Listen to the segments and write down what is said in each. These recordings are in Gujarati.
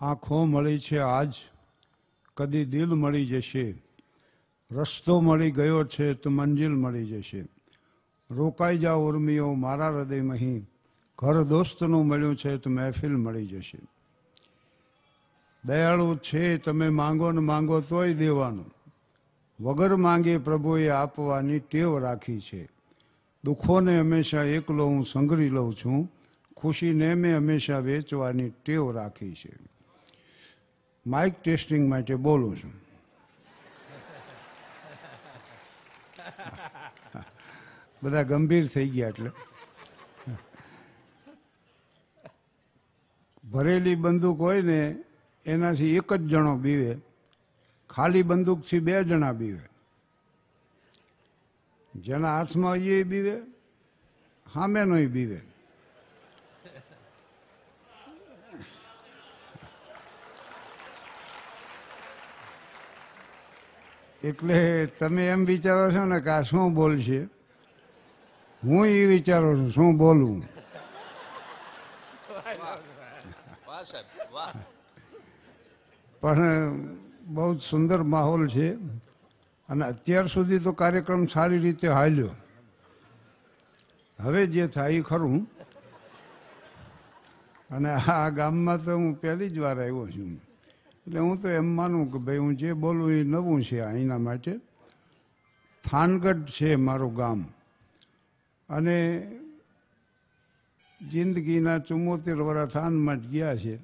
આંખો મળી છે આજ કદી દિલ મળી જશે રસ્તો મળી ગયો છે તો મંજિલ મળી જશે રોકાઈ જા ઉર્મીઓ મારા હૃદયમાં ઘર દોસ્તનું મળ્યું છે તો મહેફિલ મળી જશે દયાળુ છે તમે માંગો ને માંગો તોય દેવાનું વગર માંગે પ્રભુએ આપવાની ટેવ રાખી છે દુઃખોને હંમેશા એકલો હું સંઘરી લઉં છું ખુશીને મેં હંમેશા વેચવાની ટેવ રાખી છે માઇક ટેસ્ટિંગ માટે બોલું છું બધા ગંભીર થઈ ગયા એટલે ભરેલી બંદૂક હોય ને એનાથી એક જ જણો બીવે ખાલી બંદૂકથી બે જણા બીવે જેના હાથમાં એ બીવે સામેનો બીવે એટલે તમે એમ વિચારો છો ને કે આ શું બોલશે હું એ વિચારો છું શું બોલું પણ બહુ જ સુંદર માહોલ છે અને અત્યાર સુધી તો કાર્યક્રમ સારી રીતે હાલ્યો હવે જે થાય એ ખરું અને આ ગામમાં તો હું પહેલી જ વાર આવ્યો છું એટલે હું તો એમ માનું કે ભાઈ હું જે બોલું એ નવું છે અહીંના માટે થાનગઢ છે મારું ગામ અને જિંદગીના ચુમ્મોતેર વર્ષ થાનમાં જ ગયા છે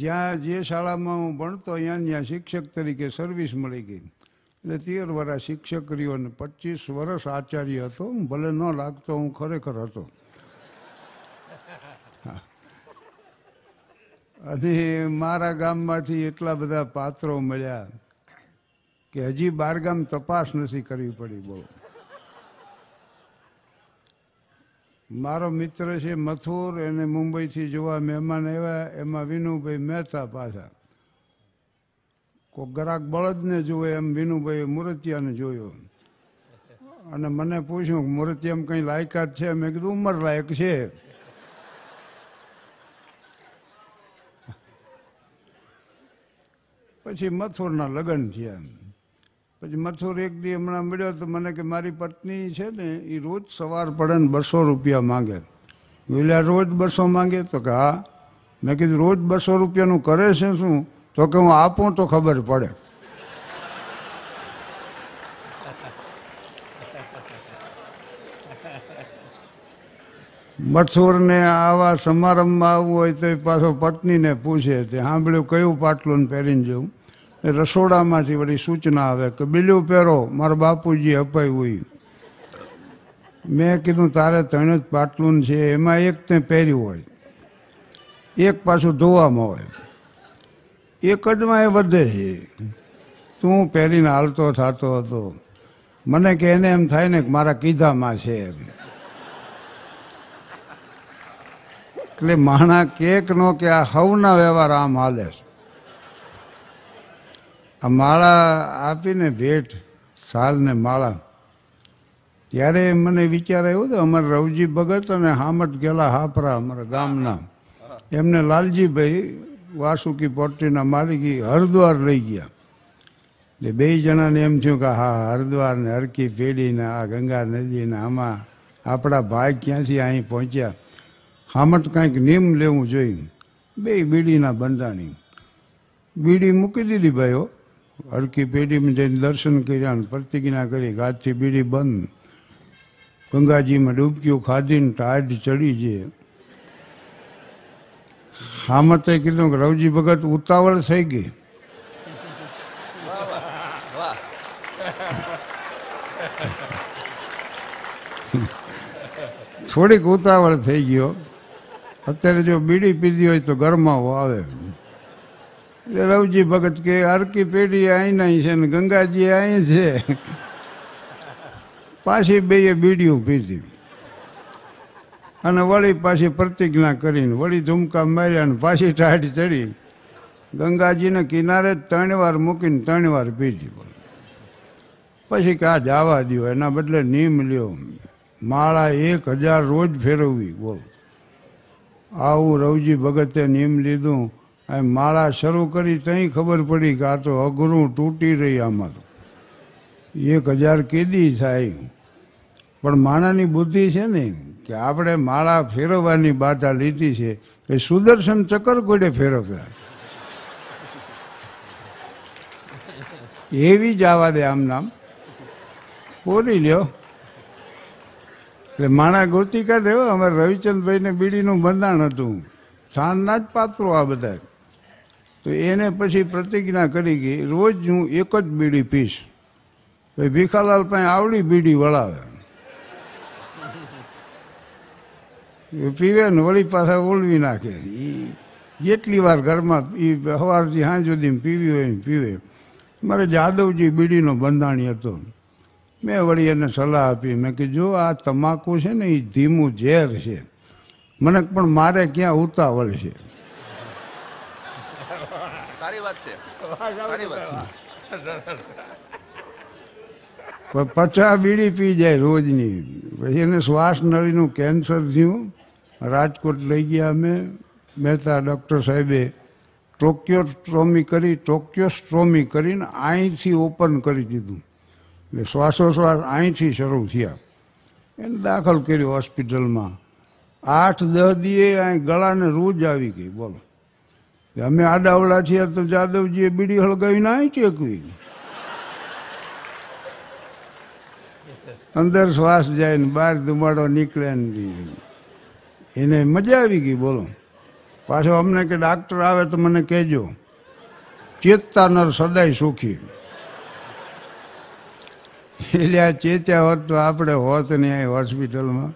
જ્યાં જે શાળામાં હું ભણતો અહીંયા ત્યાં શિક્ષક તરીકે સર્વિસ મળી ગઈ એટલે તેર વર્ષ શિક્ષક રહ્યો અને પચીસ વર્ષ આચાર્ય હતો ભલે ન લાગતો હું ખરેખર હતો અને મારા ગામમાંથી એટલા બધા પાત્રો મળ્યા કે હજી બારગામ તપાસ નથી કરવી પડી બહુ મારો મિત્ર છે મથુર એને મુંબઈથી જોવા મહેમાન આવ્યા એમાં વિનુભાઈ મહેતા પાછા કોઈ ગ્રાહક બળદને જોવે એમ વિનુભાઈ મૂર્તિયાને જોયો અને મને પૂછ્યું મૂર્તિ એમ કંઈ લાયકાત છે મેં કીધું ઉંમર લાયક છે પછી મથુરના લગ્ન થયા પછી મથુર એક દી હમણાં મળ્યો તો મને કે મારી પત્ની છે ને એ રોજ સવાર પડે ને બસો રૂપિયા માંગે બોલ્યા રોજ બસો માંગે તો કે હા મેં કીધું રોજ બસો રૂપિયાનું કરે છે શું તો કે હું આપું તો ખબર પડે મથુરને આવા સમારંભમાં આવવું હોય તો પાછો પત્નીને પૂછે તે સાંભળ્યું કયું પાટલું પહેરીને જવું રસોડામાંથી વળી સૂચના આવે કે બીલું પહેરો મારા બાપુજી અપાયું મેં કીધું તારે ત્રણ જ પાટલું છે એમાં એક તે પહેર્યું હોય એક પાછું ધોવામાં હોય એક જમાં એ વધે છે તું પહેરીને હાલતો થતો હતો મને કે એને એમ થાય ને કે મારા કીધામાં છે એમ એટલે માણા કેક નો કે આ હવના વ્યવહાર આમ હાલે છે આ માળા આપીને ભેટ સાલ ને માળા ત્યારે મને વિચાર આવ્યો હતો અમારે રવજી ભગત અને હામટ ગેલા હાપરા અમારા ગામના એમને લાલજીભાઈ વાસુકી પોર્ટીના માલિકી હરિદ્વાર લઈ ગયા એટલે બે જણાને એમ થયું કે હા હરદ્વાર ને હરકી પેઢીને આ ગંગા નદીને આમાં આપણા ભાઈ ક્યાંથી અહીં પહોંચ્યા હામટ કાંઈક નિયમ લેવું જોઈએ બે બીડીના બંધાણી બીડી મૂકી દીધી ભાઈઓ હરકી પેઢીમાં જઈને દર્શન કર્યા પ્રતિજ્ઞા કરી કે બીડી બંધ ગંગાજીમાં ડૂબક્યું ખાધીને ટાઢ ચડી જઈએ આમાં તે કીધું કે રવજી ભગત ઉતાવળ થઈ ગઈ થોડીક ઉતાવળ થઈ ગયો અત્યારે જો બીડી પીધી હોય તો ઘરમાં આવે રવજી ભગત કે હરકી પેઢી અહીં નહીં છે ને ગંગાજી અહીં છે પાછી બેએ બીડીયું પીધી અને વળી પાછી પ્રતિજ્ઞા કરીને વળી ધુમકા માર્યા ને પાછી ટાઢ ચડી ગંગાજીને કિનારે ત્રણ વાર મૂકીને ત્રણ વાર પીધી પછી કે આ જવા દો એના બદલે નીમ લ્યો માળા એક હજાર રોજ ફેરવવી બોલ આવું રવજી ભગતે નીમ લીધું એમ માળા શરૂ કરી ત્યાં ખબર પડી કે આ તો અઘરું તૂટી રહી આમાં તો એક હજાર કેદી થાય પણ માણાની બુદ્ધિ છે ને કે આપણે માળા ફેરવવાની બાધા લીધી છે એ સુદર્શન ચક્કર કોઈને ફેરવતા એવી જ આવા દે આમ નામ બોલી લ્યો એટલે માણા ગોતી દેવો અમારે રવિચંદ્રભાઈને બીડીનું બંધાણ હતું સ્થાનના જ પાત્રો આ બધા તો એને પછી પ્રતિજ્ઞા કરી ગઈ રોજ હું એક જ બીડી પીશ ભીખાલાલ પાસે આવડી બીડી વળાવે પીવે ને વળી પાછા ઓલવી નાખે એ જેટલી વાર ઘરમાં એ સવારથી સાંજ સુધી પીવી હોય ને પીવે મારે જાદવજી બીડીનો બંધાણી હતો મેં વળી એને સલાહ આપી મેં કીધું જો આ તમાકુ છે ને એ ધીમું ઝેર છે મને પણ મારે ક્યાં ઉતાવળ છે સારી વાત છે સારી વાત છે પચાસ બીડી પી જાય રોજની પછી એને શ્વાસ નળીનું કેન્સર થયું રાજકોટ લઈ ગયા અમે મહેતા ડૉક્ટર સાહેબે ટોક્યોસ્ટ્રોમી કરી ટોક્યોસ્ટ્રોમી કરીને અહીંથી ઓપન કરી દીધું એટલે શ્વાસોશ્વાસ અહીંથી શરૂ થયા એને દાખલ કર્યો હોસ્પિટલમાં આઠ દહ દીએ અહીં ગળાને રોજ આવી ગઈ બોલો અમે આડાવડા છીએ તો જાદવજીએ બીડી હળગાવી નાય ચેકવી અંદર શ્વાસ જાય ને બહાર ધુમાડો નીકળે એને મજા આવી ગઈ બોલો પાછો અમને કે ડાક્ટર આવે તો મને કહેજો ચેતતા નર સદાય સુખી એટલે આ ચેત્યા હોત તો આપણે હોત નહીં હોસ્પિટલમાં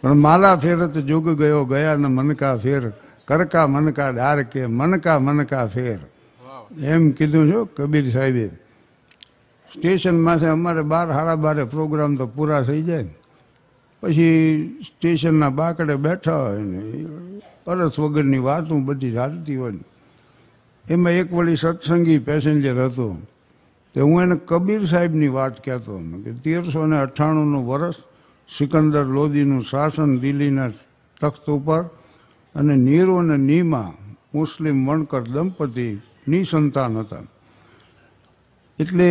પણ માલા ફેર તો જોગ ગયો ગયા ને મનકા ફેર કરકા મનકા ડાર કે મનકા મનકા ફેર એમ કીધું છો કબીર સાહેબે સ્ટેશનમાંથી અમારે બાર હાડા બારે પ્રોગ્રામ તો પૂરા થઈ જાય પછી સ્ટેશનના બાકડે બેઠા હોય ને અરસ વગરની વાતું બધી ચાલતી હોય ને એમાં એક વળી સત્સંગી પેસેન્જર હતો તો હું એને કબીર સાહેબની વાત કહેતો કે તેરસો ને અઠ્ઠાણુંનું વરસ સિકંદર લોદીનું શાસન દિલ્હીના તખ્ત ઉપર અને નીરો અને નીમા મુસ્લિમ વણકર દંપતીની સંતાન હતા એટલે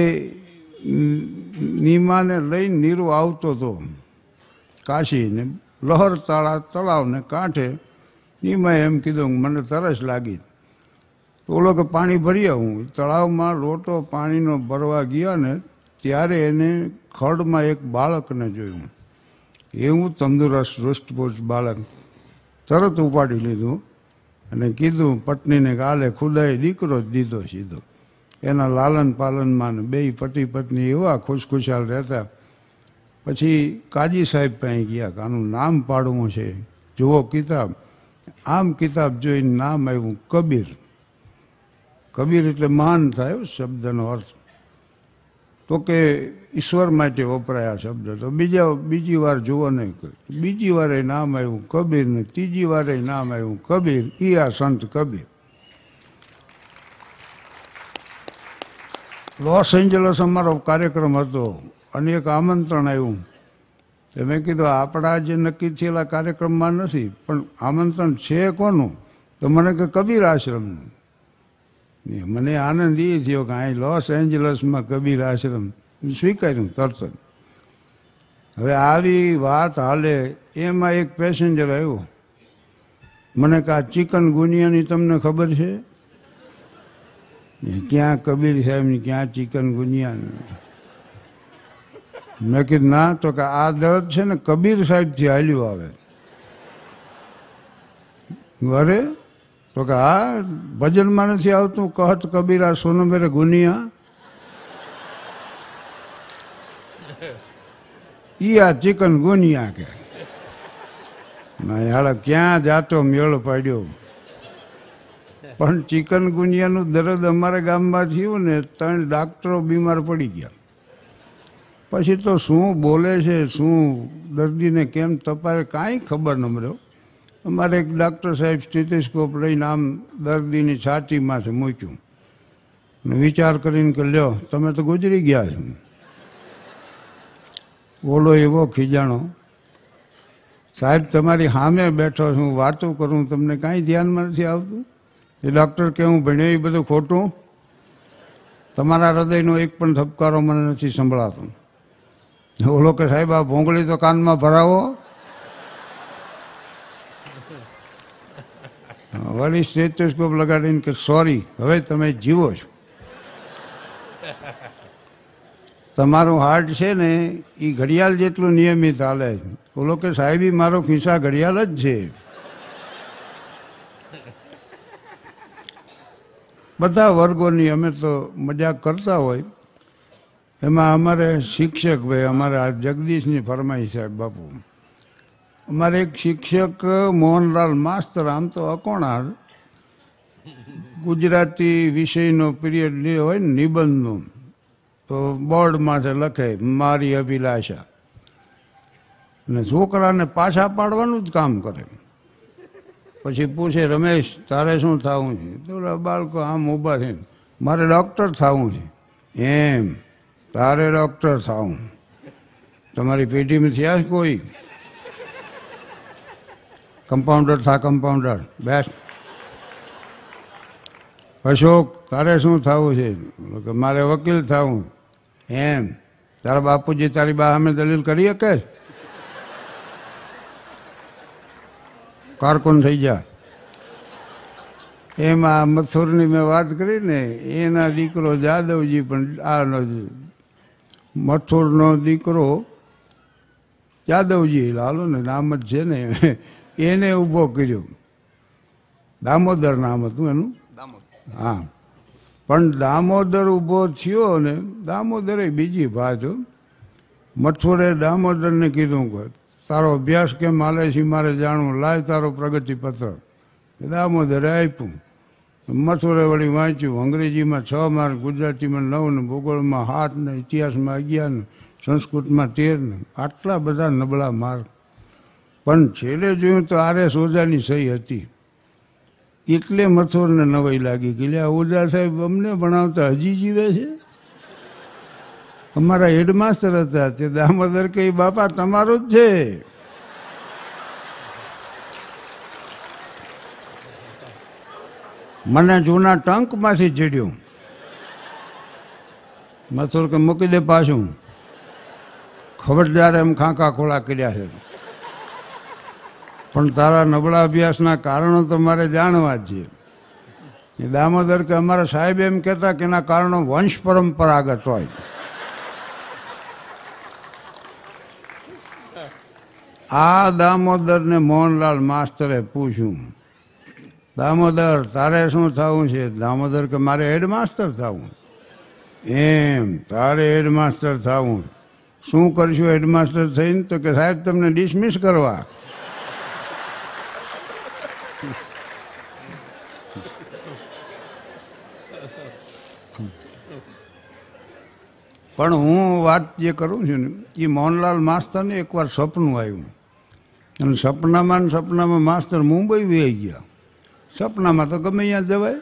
નીમાને લઈને નીરો આવતો હતો કાશીને લહર તળા તળાવને કાંઠે નીમાએ એમ કીધું મને તરસ લાગી તો ઓલો કે પાણી ભર્યા હું તળાવમાં લોટો પાણીનો ભરવા ગયા ને ત્યારે એને ખડમાં એક બાળકને જોયું એવું તંદુરસ્ત રૂષ્ટપુષ્ટ બાળક તરત ઉપાડી લીધું અને કીધું પત્નીને કાલે ખુદાએ દીકરો જ દીધો સીધો એના લાલન પાલનમાં ને બે પતિ પત્ની એવા ખુશખુશાલ રહેતા પછી કાજી સાહેબ ત્યાં ગયા કે આનું નામ પાડવું છે જુઓ કિતાબ આમ કિતાબ જોઈને નામ આવ્યું કબીર કબીર એટલે મહાન થાય શબ્દનો અર્થ તો કે ઈશ્વર માટે વપરાયા શબ્દ તો બીજા બીજી વાર જુઓ નહીં બીજી વારે નામ આવ્યું કબીર ને ત્રીજી વારે નામ આવ્યું કબીર એ આ સંત કબીર લોસ એન્જલસ અમારો કાર્યક્રમ હતો અને એક આમંત્રણ આવ્યું તો મેં કીધું આપણા જે નક્કી થયેલા કાર્યક્રમમાં નથી પણ આમંત્રણ છે કોનું તો મને કે કબીર આશ્રમનું મને આનંદ એ થયો કે અહીં લોસ એન્જલસમાં કબીર આશ્રમ સ્વીકાર્યું તરત હવે આવી વાત હાલે એમાં એક પેસેન્જર આવ્યો મને કે ચિકન ગુનિયાની તમને ખબર છે ક્યાં કબીર સાહેબની ક્યાં ચિકન ગુનિયાની મેં કીધું ના તો કે આ દર્દ છે ને કબીર સાહેબથી હાલ્યું આવે અરે તો કે આ ભજનમાં નથી આવતું કહત કબીરા સોનમેરે ગુનિયા ઈ આ ચિકન ગુનિયા કે હાલ ક્યાં જાતો મેળો પાડ્યો પણ ચિકન ગુનિયાનું દર્દ અમારા ગામમાં થયું ને ત્રણ ડાક્ટરો બીમાર પડી ગયા પછી તો શું બોલે છે શું દર્દીને કેમ તપારે કાંઈ ખબર ન મળ્યો અમારે એક ડૉક્ટર સાહેબ સ્ટેથેસ્કોપ લઈને આમ દર્દીની છાતીમાંથી મૂક્યું ને વિચાર કરીને કે લ્યો તમે તો ગુજરી ગયા છો ઓલો એવો ખીજાણો સાહેબ તમારી સામે બેઠો છું વાતો કરું તમને કાંઈ ધ્યાનમાં નથી આવતું એ ડૉક્ટર કે હું ભણ્યો એ બધું ખોટું તમારા હૃદયનો એક પણ ધબકારો મને નથી સંભળાતો ઓલો કે સાહેબ આ ભોંગળી તો કાનમાં ભરાવો વળી સ્ટેથોસ્કોપ લગાડીને કે સોરી હવે તમે જીવો છો તમારું હાર્ટ છે ને એ ઘડિયાળ જેટલું નિયમિત હાલે છે બોલો કે સાહેબી મારો ખિસ્સા ઘડિયાળ જ છે બધા વર્ગોની અમે તો મજાક કરતા હોય એમાં અમારે શિક્ષક ભાઈ અમારે આ જગદીશની ફરમાઈ સાહેબ બાપુ અમારે એક શિક્ષક મોહનલાલ માસ્તર આમ તો અકોણાર ગુજરાતી વિષયનો પીરિયડ હોય ને નિબંધનો તો બોર્ડ માટે લખે મારી અભિલાષા અને છોકરાને પાછા પાડવાનું જ કામ કરે પછી પૂછે રમેશ તારે શું થવું છે તો બાળકો આમ ઊભા છે મારે ડૉક્ટર થવું છે એમ તારે ડૉક્ટર થવું તમારી પેઢીમાં થયા કોઈ કમ્પાઉન્ડર થા કમ્પાઉન્ડર બેસ્ટ અશોક તારે શું થવું છે કે મારે વકીલ થવું એમ તારા બાપુજી તારી બા અમે દલીલ કરી શકે કારકુન થઈ જા એમાં મથુરની મેં વાત કરી ને એના દીકરો જાદવજી પણ આ મથુરનો દીકરો જાદવજી લાલો ને નામ જ છે ને એને ઊભો કર્યો દામોદર નામ હતું એનું હા પણ દામોદર ઊભો થયો ને દામોદરે બીજી ભાષો મથુરે દામોદરને કીધું કે તારો અભ્યાસ કેમ હાલે છે મારે જાણવું લાય તારો પ્રગતિપત્ર દામોદરે આપ્યું મથુરે વળી વાંચ્યું અંગ્રેજીમાં છ માર્ક ગુજરાતીમાં નવ ને ભૂગોળમાં સાત ને ઇતિહાસમાં અગિયાર ને સંસ્કૃતમાં તેર ને આટલા બધા નબળા માર્ક પણ છેલ્લે જોયું તો આરે સોજાની સહી હતી એટલે મથોરને નવાઈ લાગી કે આ ઓજા સાહેબ અમને ભણાવતા હજી જીવે છે અમારા હેડમાસ્ટર હતા તે દામોદર કે બાપા તમારો જ છે મને જૂના ટંકમાંથી ચડ્યું મથુર કે મૂકી દે પાછું ખબરદાર એમ ખાંખા ખોળા કર્યા છે પણ તારા નબળા અભ્યાસના કારણો તો મારે જાણવા જ છે એ દામોદર કે અમારા સાહેબ એમ કહેતા કે એના કારણો વંશ પરંપરાગત હોય આ દામોદરને મોહનલાલ માસ્તરે પૂછ્યું દામોદર તારે શું થવું છે દામોદર કે મારે હેડમાસ્ટર થવું એમ તારે હેડમાસ્ટર થવું શું કરશું હેડમાસ્ટર થઈને તો કે સાહેબ તમને ડિસમિસ કરવા પણ હું વાત જે કરું છું ને એ મોહનલાલ માસ્તરને એકવાર સપનું આવ્યું અને સપનામાં ને સપનામાં માસ્તર મુંબઈ વહી ગયા સપનામાં તો ગમે અહીંયા જવાય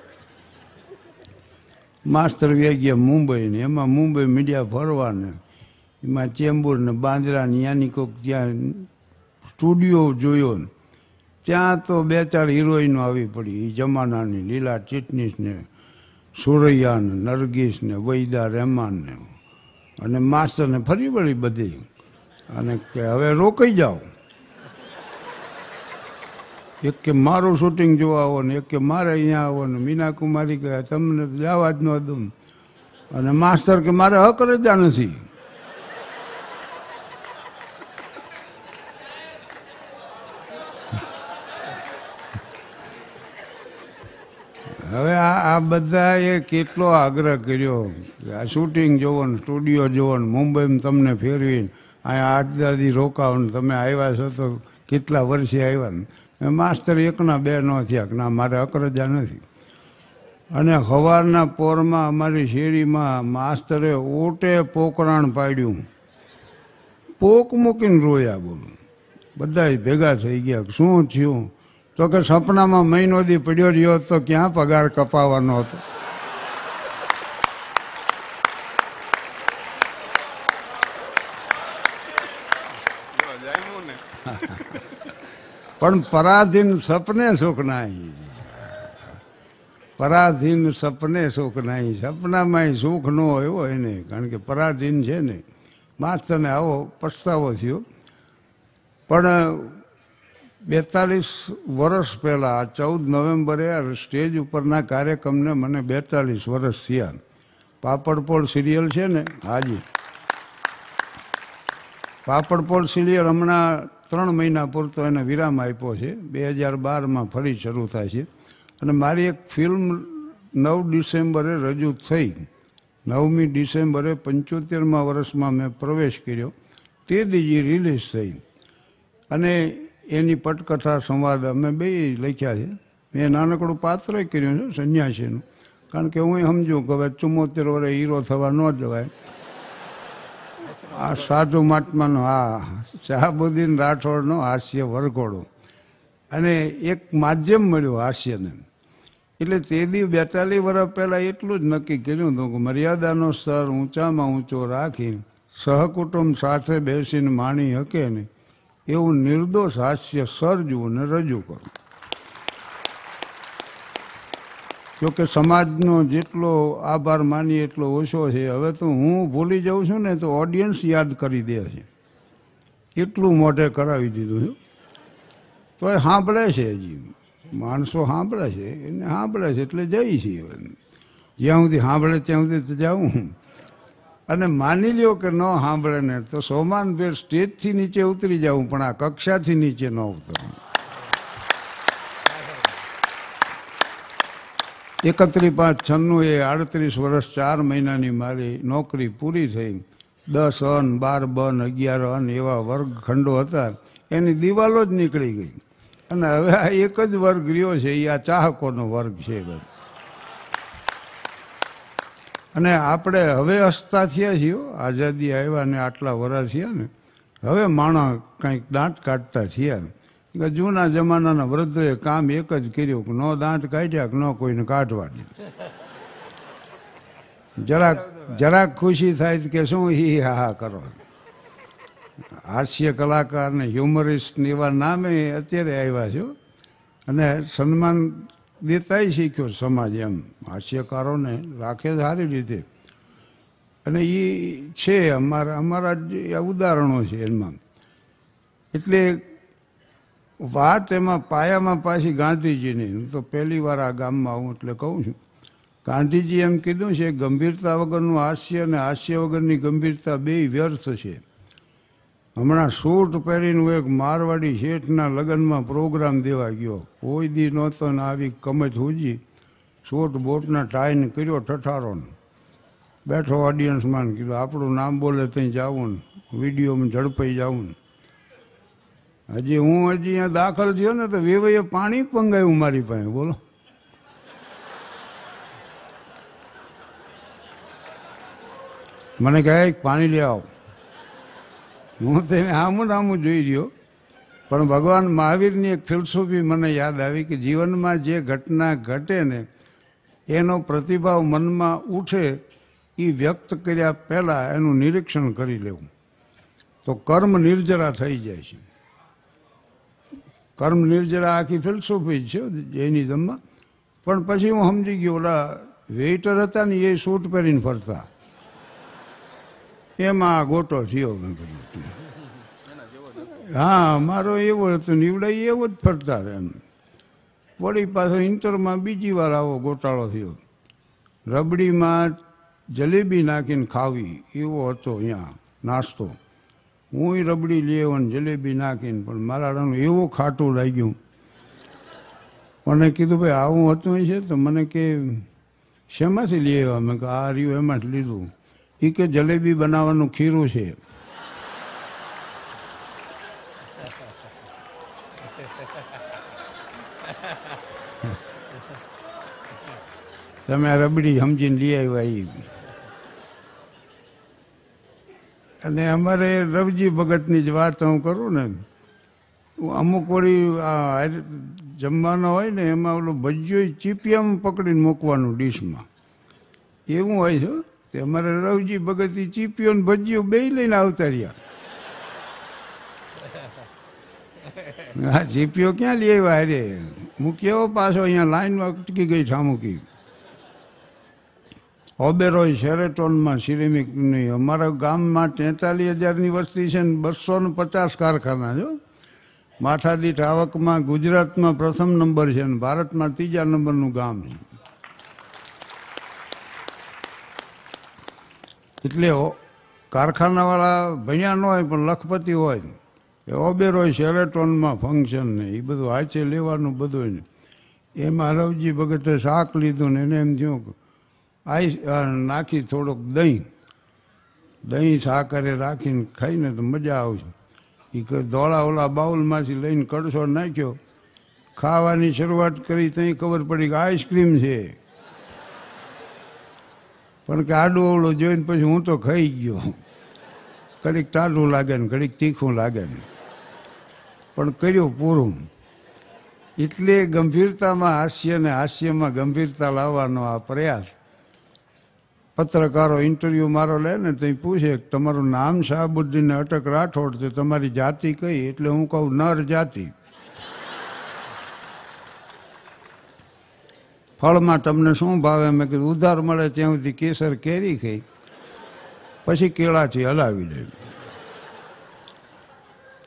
માસ્તર વ્યાઈ ગયા મુંબઈને એમાં મુંબઈ મીડિયા ફરવાને એમાં ચેમ્બુર ને બાંદરા ને યાની કોઈક ત્યાં સ્ટુડિયો જોયો ને ત્યાં તો બે ચાર હિરોઈનો આવી પડી એ જમાનાની લીલા ચીટનીસને સુરૈયાને નરગીસ ને વૈદા રહેમાનને અને માસ્ટરને ફરી વળી બધી અને કે હવે રોકાઈ જાઓ એક કે મારું શૂટિંગ જોવા આવો ને એક કે મારે અહીંયા આવો ને મીનાકુમારી કુમારી કે તમને જવા જ ન દઉં અને માસ્ટર કે મારે હક રજા નથી હવે આ આ બધાએ કેટલો આગ્રહ કર્યો આ શૂટિંગ જોવો ને સ્ટુડિયો જોવો ને મુંબઈમાં તમને ફેરવીને અહીંયા આઠ દાદી રોકાવો ને તમે આવ્યા છો તો કેટલા વર્ષે આવ્યા ને માસ્તર એકના બે ન થયા કે ના મારે અકરજા નથી અને સવારના પોરમાં અમારી શેરીમાં માસ્તરે ઓટે પોકરાણ પાડ્યું પોક મૂકીને રોયા બોલું બધા ભેગા થઈ ગયા શું થયું તો કે સપનામાં મહિનો દી પડ્યો રહ્યો તો ક્યાં પગાર કપાવાનો હતો પણ પરાધીન સપને સુખ નહીં પરાધીન સપને સુખ નહીં સપનામાં સુખ ન હોય એને કારણ કે પરાધીન છે ને તને આવો પસ્તાવો થયો પણ બેતાલીસ વર્ષ પહેલાં ચૌદ નવેમ્બરે આ સ્ટેજ ઉપરના કાર્યક્રમને મને બેતાલીસ વર્ષ થયા પાપડપોળ સિરિયલ છે ને હાજી પાપડપોળ સિરિયલ હમણાં ત્રણ મહિના પૂરતો એને વિરામ આપ્યો છે બે હજાર બારમાં ફરી શરૂ થાય છે અને મારી એક ફિલ્મ નવ ડિસેમ્બરે રજૂ થઈ નવમી ડિસેમ્બરે પંચોતેરમાં વર્ષમાં મેં પ્રવેશ કર્યો તે દીજી રિલીઝ થઈ અને એની પટકથા સંવાદ અમે બે લખ્યા છે મેં નાનકડું પાત્ર કર્યું છે સંન્યાસીનું કારણ કે હું સમજુ કે હવે ચુમ્મોતેર વર્ષે હીરો થવા ન જવાય આ સાધુ મહાત્માનો હા શાહબુદ્દીન રાઠોડનો હાસ્ય વરઘોડો અને એક માધ્યમ મળ્યું હાસ્યને એટલે તે દી બેતાલીસ વર્ષ પહેલાં એટલું જ નક્કી કર્યું હતું કે મર્યાદાનો સ્તર ઊંચામાં ઊંચો રાખીને સહકુટુંબ સાથે બેસીને માણી હકે નહીં એવું નિર્દોષ હાસ્ય સર્જવું ને રજૂ કરું જોકે સમાજનો જેટલો આભાર માની એટલો ઓછો છે હવે તો હું ભૂલી જાઉં છું ને તો ઓડિયન્સ યાદ કરી દે છે કેટલું મોઢે કરાવી દીધું છે તો એ સાંભળે છે હજી માણસો સાંભળે છે એને સાંભળે છે એટલે જઈ છીએ જ્યાં સુધી સાંભળે ત્યાં સુધી તો જાઉં અને માની લ્યો કે ન સાંભળે ને તો સોમાનભેર સ્ટેજથી નીચે ઉતરી જાઉં પણ આ કક્ષાથી નીચે ન ઉતરું એકત્રીસ પાંચ છન્નું એ આડત્રીસ વર્ષ ચાર મહિનાની મારી નોકરી પૂરી થઈ દસ અન બાર બન અગિયાર અન એવા વર્ગખંડો હતા એની દિવાલો જ નીકળી ગઈ અને હવે આ એક જ વર્ગ રહ્યો છે એ આ ચાહકોનો વર્ગ છે ભાઈ અને આપણે હવે હસતા થયા છીએ આઝાદી આવ્યા ને આટલા વરા થયા ને હવે માણસ કંઈક દાંત કાઢતા થયા જૂના જમાનાના વૃદ્ધોએ કામ એક જ કર્યું કે ન દાંત કાઢ્યા કે ન કોઈને કાઢવા દે જરાક જરાક ખુશી થાય કે શું હિ હા હા કરો હાસ્ય કલાકાર ને હ્યુમરિસ્ટ એવા નામે અત્યારે આવ્યા છો અને સન્માન દેતાય શીખ્યો સમાજ એમ હાસ્યકારોને રાખે સારી રીતે અને એ છે અમારા અમારા જે ઉદાહરણો છે એમાં એટલે વાત એમાં પાયામાં પાછી ગાંધીજીની હું તો પહેલી વાર આ ગામમાં આવું એટલે કહું છું ગાંધીજી એમ કીધું છે ગંભીરતા વગરનું હાસ્ય અને હાસ્ય વગરની ગંભીરતા બે વ્યર્થ છે હમણાં સૂટ પહેરીનું એક મારવાડી શેઠના લગ્નમાં પ્રોગ્રામ દેવા ગયો કોઈ દી નહોતો ને આવી કમજ હુજી સૂટ બોટના ટાઈને કર્યો ઠઠારોને બેઠો ઓડિયન્સમાં કીધું આપણું નામ બોલે ત્યાં જાવું ને વિડીયોમાં ઝડપાઈ જાવું ને હજી હું હજી અહીંયા દાખલ થયો ને તો વેવૈયે પાણી પંગાયું મારી પાસે બોલો મને કહે પાણી લઈ આવો હું તેને આમું આમું જોઈ રહ્યો પણ ભગવાન મહાવીરની એક ફિલસોફી મને યાદ આવી કે જીવનમાં જે ઘટના ઘટે ને એનો પ્રતિભાવ મનમાં ઉઠે એ વ્યક્ત કર્યા પહેલાં એનું નિરીક્ષણ કરી લેવું તો કર્મ નિર્જરા થઈ જાય છે કર્મ નિર્જરા આખી ફિલસોફી છે જૈનિઝમમાં પણ પછી હું સમજી ગયો ઓલા વેઇટર હતા ને એ સૂટ પહેરીને ફરતા એમાં ગોટો થયો હા મારો એવો હતો નીવડાઈ એવો જ ફરતા એમ વળી પાછો ઇન્ટરમાં બીજી વાર આવો ગોટાળો થયો રબડીમાં જલેબી નાખીને ખાવી એવો હતો અહીંયા નાસ્તો હું રબડી લેવો ને જલેબી નાખીને પણ મારા એવું ખાટું લાગ્યું મને કીધું ભાઈ આવું હતું છે તો મને કે શેમાંથી લઈ આવ્યા મેં કે આ રહ્યું એમાં જ લીધું એ કે જલેબી બનાવવાનું ખીરું છે તમે રબડી સમજીને લઈ આવ્યા અને અમારે રવજી ભગતની જ વાત હું કરું ને અમુક વળી જમવાનો હોય ને એમાં ઓલું ભજ્યો ચીપિયામાં પકડીને મૂકવાનું ડીશમાં એવું હોય છે તે અમારે રવજી ભગતજી ચીપીઓ ને ભજીઓ બે લઈને આવતા રહ્યા હા ચીપીઓ ક્યાં લઈ આવ્યા અરે હું કેવો પાછો અહીંયા લાઈનમાં અટકી ગઈ સામુકી ઓબેરોય શેરેટોનમાં નહીં અમારા ગામમાં તેતાલીસ હજારની વસ્તી છે ને બસો ને પચાસ કારખાના જો માથાદીઠ આવકમાં ગુજરાતમાં પ્રથમ નંબર છે ને ભારતમાં ત્રીજા નંબરનું ગામ છે એટલે કારખાનાવાળા ભણ્યા ન હોય પણ લખપતિ હોય એ ઓબેર હોય સેરેટોનમાં ફંક્શન ને એ બધું હાચે લેવાનું બધું એમાં રવજી ભગતે શાક લીધું ને એને એમ થયું આ નાખી થોડોક દહીં દહીં સાકરે રાખીને ખાઈને તો મજા આવશે એ ધોળા ઓલા બાઉલમાંથી લઈને કડસો નાખ્યો ખાવાની શરૂઆત કરી ત્યાં ખબર પડી કે આઈસ્ક્રીમ છે પણ કે આડું અવળું જોઈને પછી હું તો ખાઈ ગયો ઘડીક ટાઢું લાગે ને ઘડીક તીખું લાગે ને પણ કર્યું પૂરું એટલે ગંભીરતામાં હાસ્ય ને હાસ્યમાં ગંભીરતા લાવવાનો આ પ્રયાસ પત્રકારો ઇન્ટરવ્યૂ મારો લે ને તો પૂછે તમારું નામ શાહબુદ્દીન અટક રાઠોડ તો તમારી જાતિ કઈ એટલે હું કહું નર જાતિ ફળમાં તમને શું ભાવે મેં કીધું ઉધાર મળે ત્યાં સુધી કેસર કેરી ખાઈ પછી કેળાથી હલાવી દે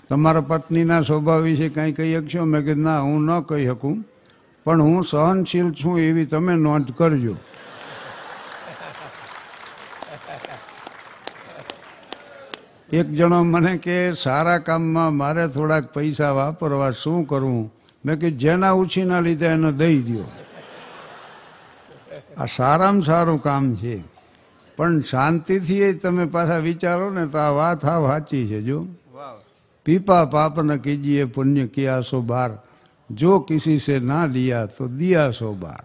તમારા પત્નીના સ્વભાવ વિશે કંઈ કહી શકશો મેં કીધું ના હું ન કહી શકું પણ હું સહનશીલ છું એવી તમે નોંધ કરજો એક જણો મને કે સારા કામમાં મારે થોડાક પૈસા વાપરવા શું કરવું મેં કે જેના ઉછીના લીધે એને દઈ દો આ સારામાં સારું કામ છે પણ શાંતિથી તમે પાછા વિચારો ને તો આ વાત આ વાંચી છે જો પીપા પાપ ન કીજીએ પુણ્ય કિયાસો બાર જો કિસી સે ના લિયા તો દિયાસો બાર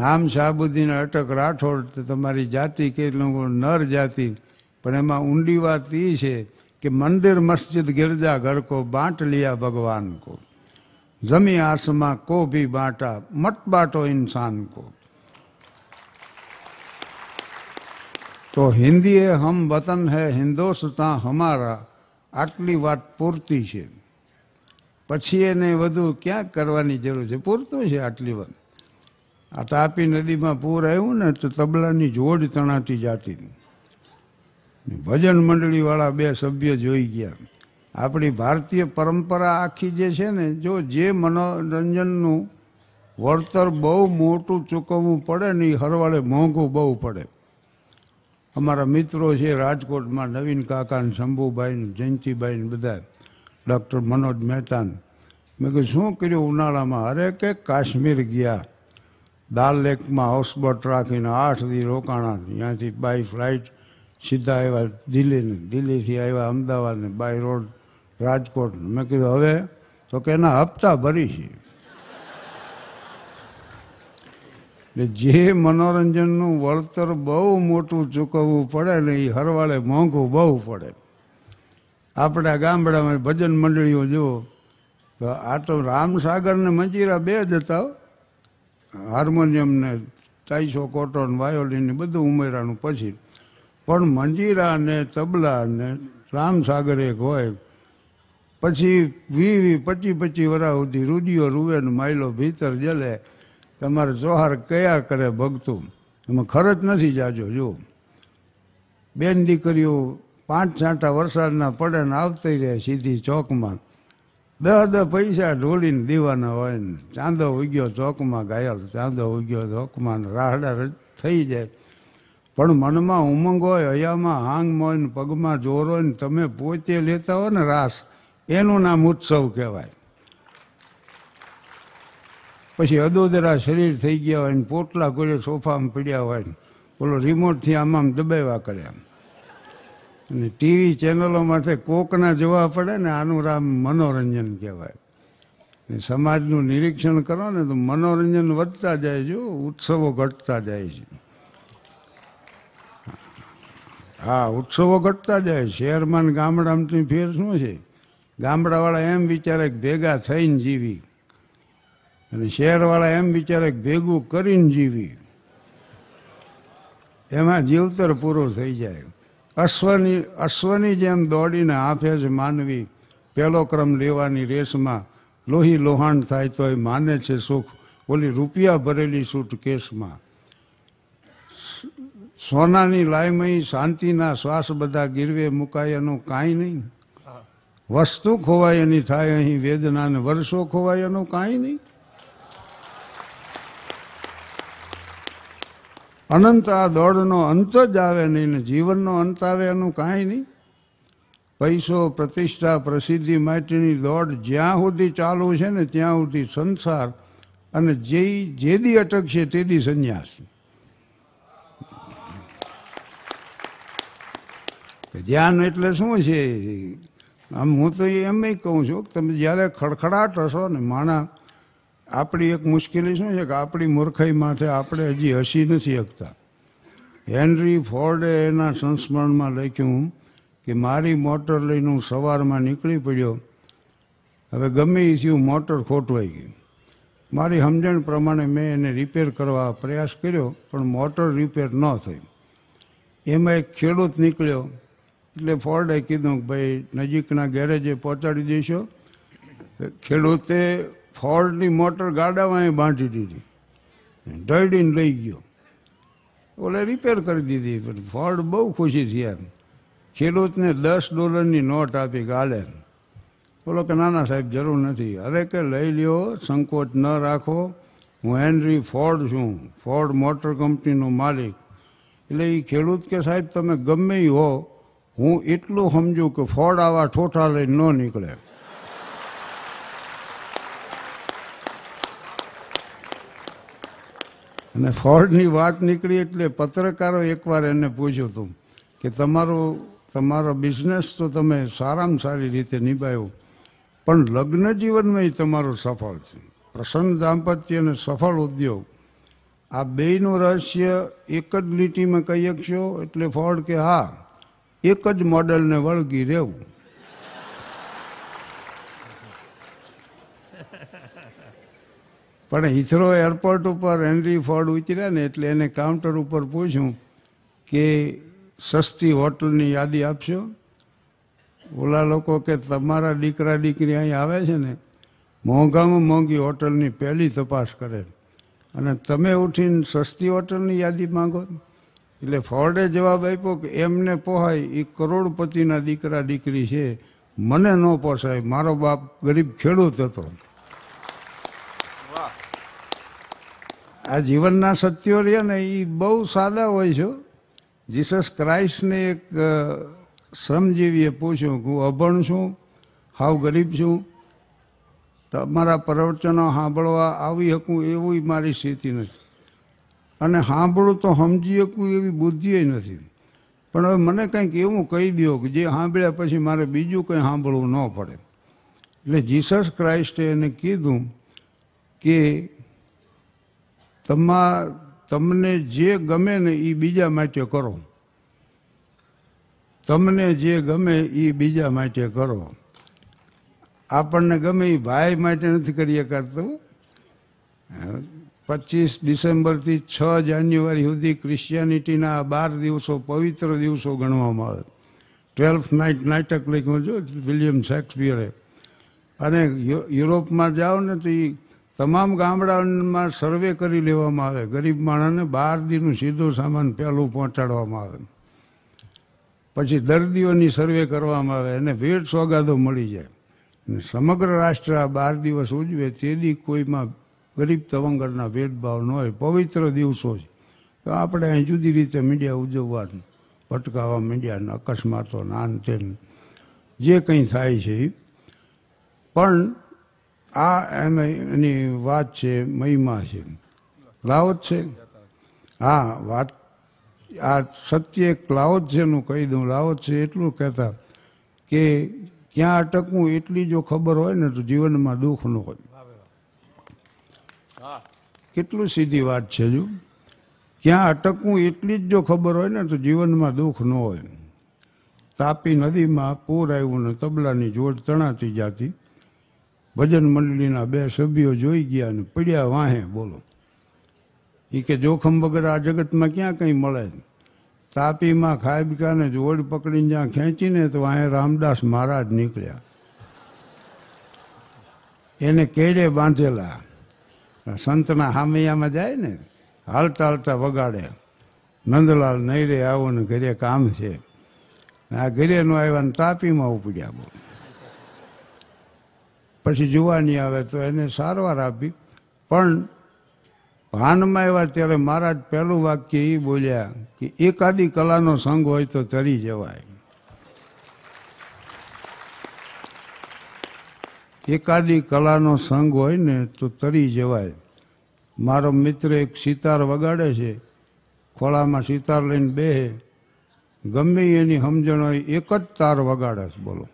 નામ શાહબુદ્દીન અટક રાઠોડ તમારી જાતિ કે નર જાતિ પણ એમાં ઊંડી વાત એ છે કે મંદિર મસ્જિદ ગિરજા ઘર કો બાંટ લિયા ભગવાન કો જમી આસમાં કો ભી બાંટા મત બાંટો ઇન્સાન કો તો હિન્દીએ હમ વતન હે હિન્દોસ્તા હમારા આટલી વાત પૂરતી છે પછી એને વધુ ક્યાં કરવાની જરૂર છે પૂરતું છે આટલી વાત આ તાપી નદીમાં પૂર આવ્યું ને તો તબલાની જોડ તણાટી જાતી ભજન મંડળીવાળા બે સભ્ય જોઈ ગયા આપણી ભારતીય પરંપરા આખી જે છે ને જો જે મનોરંજનનું વળતર બહુ મોટું ચૂકવવું પડે ને એ હરવાળે મોંઘું બહુ પડે અમારા મિત્રો છે રાજકોટમાં નવીન કાકાને શંભુભાઈને જયંતિભાઈને બધા ડૉક્ટર મનોજ મહેતાને મેં કહ્યું શું કર્યું ઉનાળામાં અરે કે કાશ્મીર ગયા દાલ લેકમાં હાઉસબોટ રાખીને આઠ દી રોકાણા ત્યાંથી બાય ફ્લાઇટ સીધા આવ્યા દિલ્હીને દિલ્હીથી આવ્યા અમદાવાદને બાય રોડ રાજકોટ મેં કીધું હવે તો કે એના હપ્તા ભરી છીએ એટલે જે મનોરંજનનું વળતર બહુ મોટું ચૂકવવું પડે ને એ હરવાળે મોંઘું બહુ પડે આપણા ગામડામાં ભજન મંડળીઓ જુઓ તો આ તો રામસાગર ને મંજીરા બે જ હતા હાર્મોનિયમ ને ચાઈસો કોટોન વાયોલિન બધું ઉમેરાનું પછી પણ મંજીરા ને તબલા ને રામસાગર એક હોય પછી વી વી પચી પચી વર્ષ સુધી રૂડિયો રૂવે ને માઇલો ભીતર જલે તમારે જોહાર કયા કરે ભગતું એમાં ખર્ચ નથી જાજો જો બેન દીકરીઓ પાંચ છાંટા વરસાદના પડે ને આવતી રહે સીધી ચોકમાં દહ દહ પૈસા ઢોળીને દીવાના હોય ને ચાંદો ઉગ્યો ચોકમાં ગાયલ ચાંદો ઉગ્યો ચોકમાં રાહડા થઈ જાય પણ મનમાં ઉમંગ હોય હૈયામાં હાંગ હોય ને પગમાં જોર હોય ને તમે પોતે લેતા હો ને રાસ એનું નામ ઉત્સવ કહેવાય પછી અદોદરા શરીર થઈ ગયા હોય ને પોટલા કોઈ સોફામાં પડ્યા હોય ને ઓલો રિમોટથી આમ આમ દબાવ્યા કરે આમ અને ટીવી ચેનલો માટે કોકના જોવા પડે ને આનું રામ મનોરંજન કહેવાય સમાજનું નિરીક્ષણ કરો ને તો મનોરંજન વધતા જાય છે ઉત્સવો ઘટતા જાય છે હા ઉત્સવો ઘટતા જાય શહેરમાં ગામડામાં ફેર શું છે ગામડાવાળા એમ વિચારે ભેગા થઈને જીવી અને શહેરવાળા એમ બિચારે ભેગું કરીને જીવી એમાં જીવતર પૂરો થઈ જાય અશ્વની અશ્વની જેમ દોડીને આંફે જ માનવી પહેલો ક્રમ લેવાની રેસમાં લોહી લોહાણ થાય તો એ માને છે સુખ ઓલી રૂપિયા ભરેલી સૂટ કેસમાં સોનાની લાયમય શાંતિના શ્વાસ બધા ગીરવે મુકાય એનું કાંઈ નહીં વસ્તુ ખોવાય એની થાય અહીં વેદનાને વર્ષો ખોવાય એનું કાંઈ નહીં અનંત આ દોડનો અંત જ આવે નહીં ને જીવનનો અંત આવે એનું કાંઈ નહીં પૈસો પ્રતિષ્ઠા પ્રસિદ્ધિ માટેની દોડ જ્યાં સુધી ચાલુ છે ને ત્યાં સુધી સંસાર અને જે જે દી અટકશે તે દી સંન્યાસ ધ્યાન એટલે શું છે આમ હું તો એમ કહું છું તમે જ્યારે ખડખડાટ હશો ને માણા આપણી એક મુશ્કેલી શું છે કે આપણી મૂર્ખાઈ માથે આપણે હજી હસી નથી શકતા હેનરી ફોર્ડે એના સંસ્મરણમાં લખ્યું કે મારી મોટર લઈને હું સવારમાં નીકળી પડ્યો હવે ગમે એ થયું મોટર ખોટવાઈ ગયું મારી સમજણ પ્રમાણે મેં એને રિપેર કરવા પ્રયાસ કર્યો પણ મોટર રિપેર ન થઈ એમાં એક ખેડૂત નીકળ્યો એટલે ફોર્ડે કીધું કે ભાઈ નજીકના ગેરેજે પહોંચાડી દેશો ખેડૂતે ફોર્ડની મોટર ગાડામાં બાંધી દીધી ઢળીને લઈ ગયો ઓલે રિપેર કરી દીધી પણ ફોર્ડ બહુ ખુશી થયા ખેડૂતને દસ ડોલરની નોટ આપી ગાલે બોલો કે નાના સાહેબ જરૂર નથી અરે કે લઈ લ્યો સંકોચ ન રાખો હું હેનરી ફોર્ડ છું ફોર્ડ મોટર કંપનીનો માલિક એટલે એ ખેડૂત કે સાહેબ તમે ગમે હો હું એટલું સમજું કે ફોર્ડ આવા ઠોઠા લઈને ન નીકળે અને ફ્રોડની વાત નીકળી એટલે પત્રકારો એકવાર એને પૂછ્યું હતું કે તમારો તમારો બિઝનેસ તો તમે સારામાં સારી રીતે નિભાવ્યો પણ લગ્ન જીવનમાં તમારું સફળ છે પ્રસન્ન દાંપત્ય અને સફળ ઉદ્યોગ આ બેયનું રહસ્ય એક જ લીટીમાં કહી શકશો એટલે ફળ કે હા એક જ મોડલને વળગી રહેવું પણ હિથરો એરપોર્ટ ઉપર હેનરી ફોર્ડ ઉતર્યા ને એટલે એને કાઉન્ટર ઉપર પૂછ્યું કે સસ્તી હોટલની યાદી આપશો ઓલા લોકો કે તમારા દીકરા દીકરી અહીં આવે છે ને મોંઘામાં મોંઘી હોટલની પહેલી તપાસ કરે અને તમે ઉઠીને સસ્તી હોટલની યાદી માગો એટલે ફોર્ડે જવાબ આપ્યો કે એમને પોહાય એ કરોડપતિના દીકરા દીકરી છે મને ન પોસાય મારો બાપ ગરીબ ખેડૂત હતો આ જીવનના સત્યો રહે ને એ બહુ સાદા હોય છે જીસસ ક્રાઇસ્ટને એક શ્રમજીવીએ પૂછ્યું હું અભણ છું હાવ ગરીબ છું તમારા પ્રવચનો સાંભળવા આવી શકું એવું મારી સ્થિતિ નથી અને સાંભળું તો સમજી શકું એવી બુદ્ધિએ નથી પણ હવે મને કંઈક એવું કહી દો કે જે સાંભળ્યા પછી મારે બીજું કંઈ સાંભળવું ન પડે એટલે જીસસ ક્રાઇસ્ટે એને કીધું કે તમા તમને જે ગમે ને એ બીજા માટે કરો તમને જે ગમે એ બીજા માટે કરો આપણને ગમે એ ભાઈ માટે નથી કરીએ કરતું પચીસ ડિસેમ્બરથી છ જાન્યુઆરી સુધી ક્રિશ્ચિયાનિટીના બાર દિવસો પવિત્ર દિવસો ગણવામાં આવે ટ્વેલ્થ નાઇટ નાટક લખ્યું જો વિલિયમ શેક્સપિયરે અને યુરોપમાં જાઓ ને તો એ તમામ ગામડામાં સર્વે કરી લેવામાં આવે ગરીબ માણસને બાર દીનું સીધો સામાન પહેલું પહોંચાડવામાં આવે પછી દર્દીઓની સર્વે કરવામાં આવે એને ભેટ સોગાદો મળી જાય અને સમગ્ર રાષ્ટ્ર આ બાર દિવસ ઉજવે તેની કોઈમાં ગરીબ તવંગરના ભેદભાવ ન હોય પવિત્ર દિવસો છે તો આપણે અહીં જુદી રીતે મીડિયા ઉજવવાનું ભટકાવા મીડિયાને અકસ્માતો નાન તેન જે કંઈ થાય છે પણ આ એની વાત છે મહિમા છે લાવત છે હા વાત આ સત્ય એક લાવત છે એનું કહી દઉં લાવત છે એટલું કહેતા કે ક્યાં અટકવું એટલી જો ખબર હોય ને તો જીવનમાં દુઃખ ન હોય કેટલું સીધી વાત છે જો ક્યાં અટકવું એટલી જ જો ખબર હોય ને તો જીવનમાં દુઃખ ન હોય તાપી નદીમાં પૂર આવ્યું ને તબલાની જોડ તણાતી જાતી ભજન મંડળીના બે સભ્યો જોઈ ગયા અને પડ્યા વાહે બોલો એ કે જોખમ વગર આ જગતમાં ક્યાં કંઈ મળે તાપીમાં જ જોડ પકડીને જ્યાં ખેંચીને તો અહીં રામદાસ મહારાજ નીકળ્યા એને કેડે બાંધેલા સંતના હામૈયામાં જાય ને હાલતા હાલતા વગાડે નંદલાલ નહીં રે આવો ને ઘરે કામ છે આ ઘરેનો આવ્યા ને તાપીમાં ઉપડ્યા બોલો પછી જોવા નહીં આવે તો એને સારવાર આપી પણ ભાનમાં આવ્યા ત્યારે મારા જ પહેલું વાક્ય એ બોલ્યા કે એકાદી કલાનો સંઘ હોય તો તરી જવાય એકાદી કલાનો સંઘ હોય ને તો તરી જવાય મારો મિત્ર એક સિતાર વગાડે છે ખોળામાં સિતાર લઈને બેહે ગમે એની સમજણ હોય એક જ તાર વગાડે છે બોલો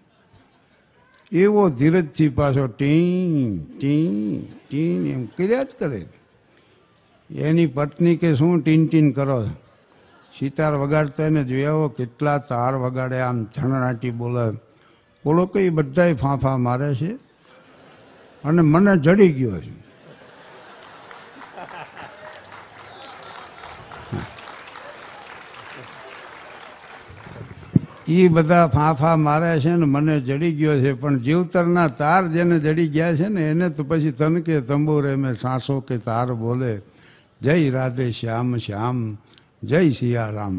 એવો ધીરજથી પાછો ટીન ટીન ટીન એમ કર્યા જ કરે એની પત્ની કે શું ટીન ટીન કરો સિતાર વગાડતા એને જોયા કેટલા તાર વગાડે આમ છણરાટી બોલે બોલો કે બધાય ફાંફા મારે છે અને મને જડી ગયો છે એ બધા ફાંફા માર્યા છે ને મને જડી ગયો છે પણ જીવતરના તાર જેને જડી ગયા છે ને એને તો પછી તન કે તંબુરે મેં સાસો કે તાર બોલે જય રાધે શ્યામ શ્યામ જય સિયારામ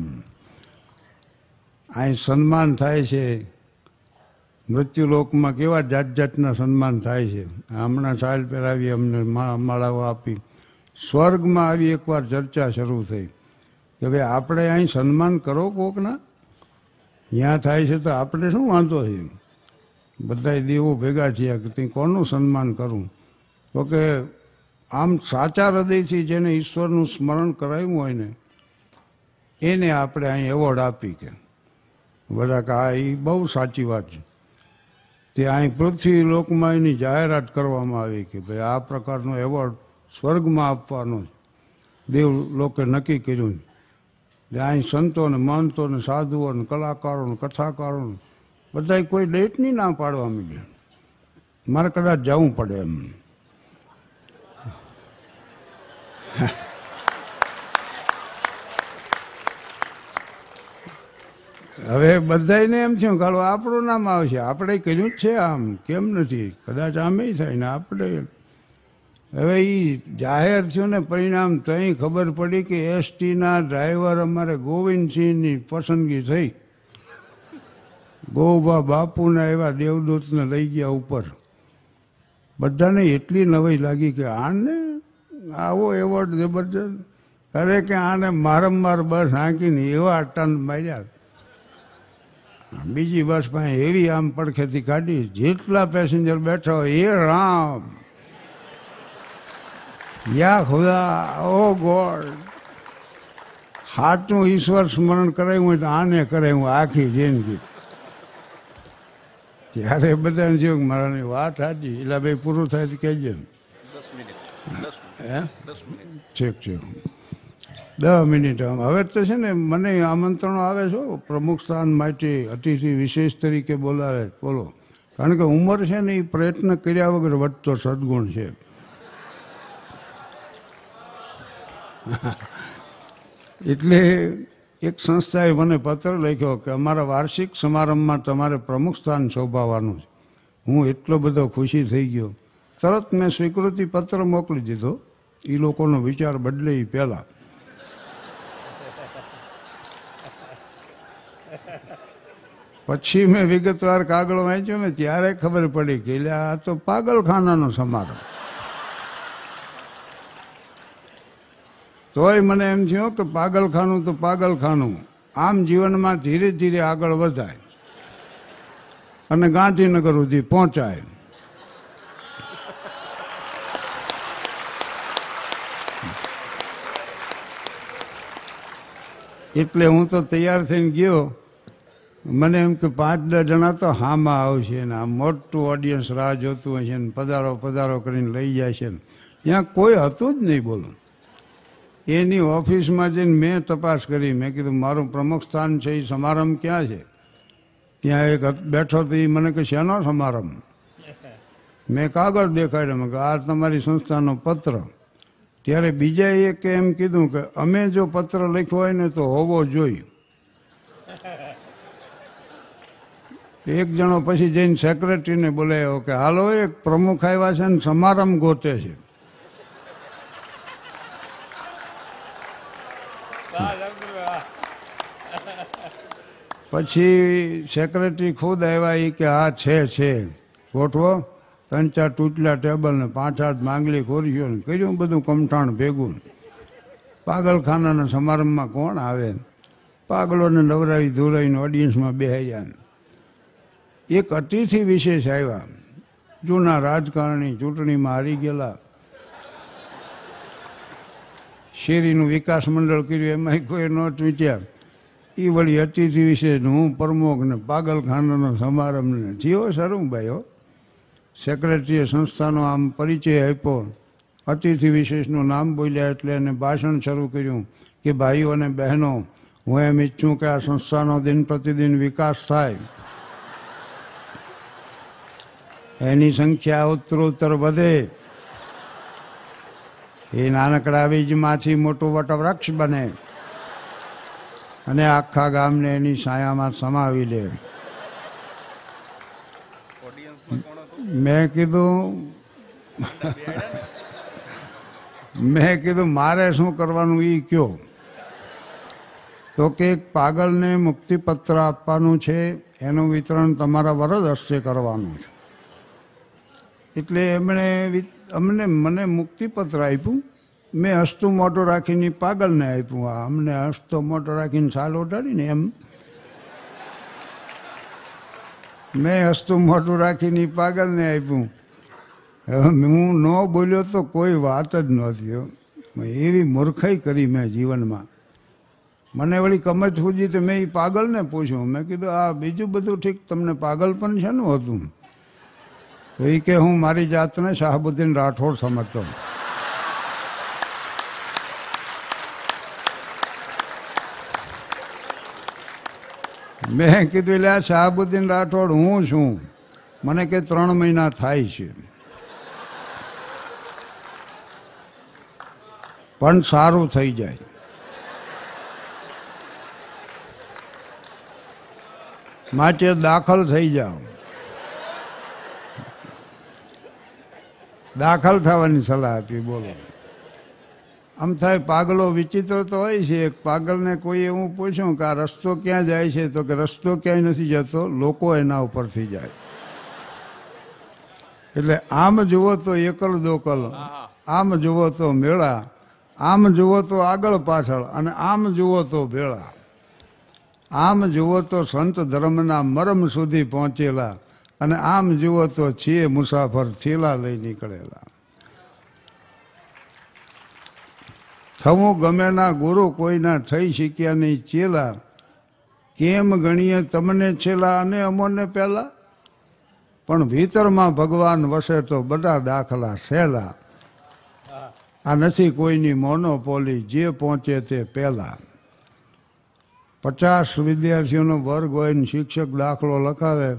અહીં સન્માન થાય છે મૃત્યુલોકમાં કેવા જાત જાતના સન્માન થાય છે હમણાં સાયલ પહેરાવી અમને માળાઓ આપી સ્વર્ગમાં આવી એકવાર ચર્ચા શરૂ થઈ કે ભાઈ આપણે અહીં સન્માન કરો કોકના ત્યાં થાય છે તો આપણે શું વાંધો છે બધા દેવો ભેગા થયા કે ત્યાં કોનું સન્માન કરું તો કે આમ સાચા હૃદયથી જેને ઈશ્વરનું સ્મરણ કરાવ્યું હોય ને એને આપણે અહીં એવોર્ડ આપી કે બધા કે આ એ બહુ સાચી વાત છે તે અહીં પૃથ્વી લોકમાં એની જાહેરાત કરવામાં આવી કે ભાઈ આ પ્રકારનો એવોર્ડ સ્વર્ગમાં આપવાનો દેવ લોકે નક્કી કર્યું છે અહીં સંતોને મહંતોને સાધુઓને કલાકારોને કથાકારોને બધા કોઈ ડેટની ના પાડવા માંડ્યા મારે કદાચ જવું પડે એમ હવે બધાને એમ થયું કાળો આપણું નામ આવશે આપણે કર્યું જ છે આમ કેમ નથી કદાચ આમે થાય ને આપણે હવે એ જાહેર થયું ને પરિણામ તઈ ખબર પડી કે એસટીના ડ્રાઈવર અમારે ગોવિંદસિંહની પસંદગી થઈ ગોબા બાપુના એવા દેવદૂતને લઈ ગયા ઉપર બધાને એટલી નવાઈ લાગી કે આને આવો એવોર્ડ જબરજસ્ત અરે કે આને મારંવાર બસ હાંકીને એવા ટન માર્યા બીજી બસ પાસે એવી આમ પડખેથી કાઢી જેટલા પેસેન્જર બેઠા હોય એ રામ યા ખુદા ઓ ગોડ હાથનું ઈશ્વર સ્મરણ કરાયું હોય તો આને કરાયું આખી જિંદગી ત્યારે બધાને જેવું મારાની વાત સાચી એટલે ભાઈ પૂરું થાય તો કહેજે છેક છેક દસ મિનિટ હવે તો છે ને મને આમંત્રણો આવે છે પ્રમુખ સ્થાન માટે અતિથિ વિશેષ તરીકે બોલાવે બોલો કારણ કે ઉંમર છે ને એ પ્રયત્ન કર્યા વગર વધતો સદગુણ છે એટલે એક સંસ્થાએ મને પત્ર લખ્યો કે અમારા વાર્ષિક સમારંભમાં તમારે પ્રમુખ સ્થાન શોભાવવાનું છે હું એટલો બધો ખુશી થઈ ગયો તરત મેં સ્વીકૃતિ પત્ર મોકલી દીધો એ લોકોનો વિચાર બદલે એ પહેલાં પછી મેં વિગતવાર કાગળ વાંચ્યો ને ત્યારે ખબર પડી કે એટલે આ તો પાગલખાનાનો સમારંભ તોય મને એમ થયું કે પાગલખાનું તો પાગલખાનું આમ જીવનમાં ધીરે ધીરે આગળ વધાય અને ગાંધીનગર સુધી પહોંચાય એટલે હું તો તૈયાર થઈને ગયો મને એમ કે પાંચ દસ જણા તો હામાં આવશે ને આ મોટું ઓડિયન્સ રાહ જોતું હશે ને પધારો પધારો કરીને લઈ જાય છે ને ત્યાં કોઈ હતું જ નહીં બોલું એની ઓફિસમાં જઈને મેં તપાસ કરી મેં કીધું મારું પ્રમુખ સ્થાન છે એ સમારંભ ક્યાં છે ત્યાં એક બેઠો તો એ મને કે શેનો સમારંભ મેં કાગળ દેખાડ્યો મેં કે આ તમારી સંસ્થાનો પત્ર ત્યારે બીજા એક એમ કીધું કે અમે જો પત્ર લખ્યો હોય ને તો હોવો જોઈએ એક જણો પછી જઈને સેક્રેટરીને બોલાયો કે હાલો એક પ્રમુખ આવ્યા છે ને સમારંભ ગોતે છે પછી સેક્રેટરી ખુદ આવ્યા એ કે આ છે છે ગોઠવો ત્રણ ચાર તૂટલા ટેબલ ને પાંચ આઠ માંગલી ખોરીઓ ને કર્યું બધું કમઠાણ ભેગું પાગલખાનાના સમારંભમાં કોણ આવે પાગલોને નવરાવી ધોરાવીને ઓડિયન્સમાં બેહાયા એક અતિથિ વિશેષ આવ્યા જૂના રાજકારણી ચૂંટણીમાં હારી ગયેલા શેરીનું વિકાસ મંડળ કર્યું એમાંય કોઈ નોટ વિચાર એ વળી અતિથિ વિશેષ હું પ્રમુખ ને પાગલખાનાનો સમારંભ ને થયો સરુંગભાઈઓ સેક્રેટરીએ સંસ્થાનો આમ પરિચય આપ્યો અતિથિ વિશેષનું નામ બોલ્યા એટલે એને ભાષણ શરૂ કર્યું કે ભાઈઓ અને બહેનો હું એમ ઈચ્છું કે આ સંસ્થાનો દિન પ્રતિદિન વિકાસ થાય એની સંખ્યા ઉત્તરોત્તર વધે એ નાનકડા બીજમાંથી મોટું વૃક્ષ બને અને આખા ગામને એની છાયામાં સમાવી લે મેં કીધું મેં કીધું મારે શું કરવાનું એ કયો તો કે એક પાગલને મુક્તિપત્ર આપવાનું છે એનું વિતરણ તમારા વરદ હસ્તે કરવાનું છે એટલે એમણે અમને મને મુક્તિપત્ર આપ્યું મેં હસતું મોટો રાખીને પાગલને આપ્યું આ અમને હસતો મોટો રાખીને સાલો ઓઢાડીને એમ મેં હસતું મોટું રાખીને પાગલને આપ્યું હવે હું ન બોલ્યો તો કોઈ વાત જ નહોતી એવી મૂર્ખાઈ કરી મેં જીવનમાં મને વળી કમર સૂજી તો મેં એ પાગલને પૂછ્યું મેં કીધું આ બીજું બધું ઠીક તમને પાગલ પણ છે ને હતું તો એ કે હું મારી જાતને શાહબુદ્દીન રાઠોડ સમજતો મેં કીધું લે શાહબુદ્દીન રાઠોડ હું છું મને કે ત્રણ મહિના થાય છે પણ સારું થઈ જાય માટે દાખલ થઈ જાઓ દાખલ થવાની સલાહ આપી બોલો આમ થાય પાગલો વિચિત્ર તો હોય છે એક પાગલને કોઈ એવું પૂછ્યું કે આ રસ્તો ક્યાં જાય છે તો કે રસ્તો ક્યાંય નથી જતો લોકો એના ઉપરથી જાય એટલે આમ જુઓ તો એકલ દોકલ આમ જુઓ તો મેળા આમ જુઓ તો આગળ પાછળ અને આમ જુઓ તો ભેળા આમ જુઓ તો સંત ધર્મના મરમ સુધી પહોંચેલા અને આમ જુઓ તો છીએ મુસાફર થેલા લઈ નીકળેલા થવું ગમેના ગુરુ કોઈના થઈ શીખ્યા નહીં ચેલા કેમ ગણીએ તમને છેલા અને અમોને પહેલા પણ ભીતરમાં ભગવાન વસે તો બધા દાખલા સહેલા આ નથી કોઈની મોનોપોલી જે પહોંચે તે પહેલા પચાસ વિદ્યાર્થીઓનો વર્ગ હોય ને શિક્ષક દાખલો લખાવે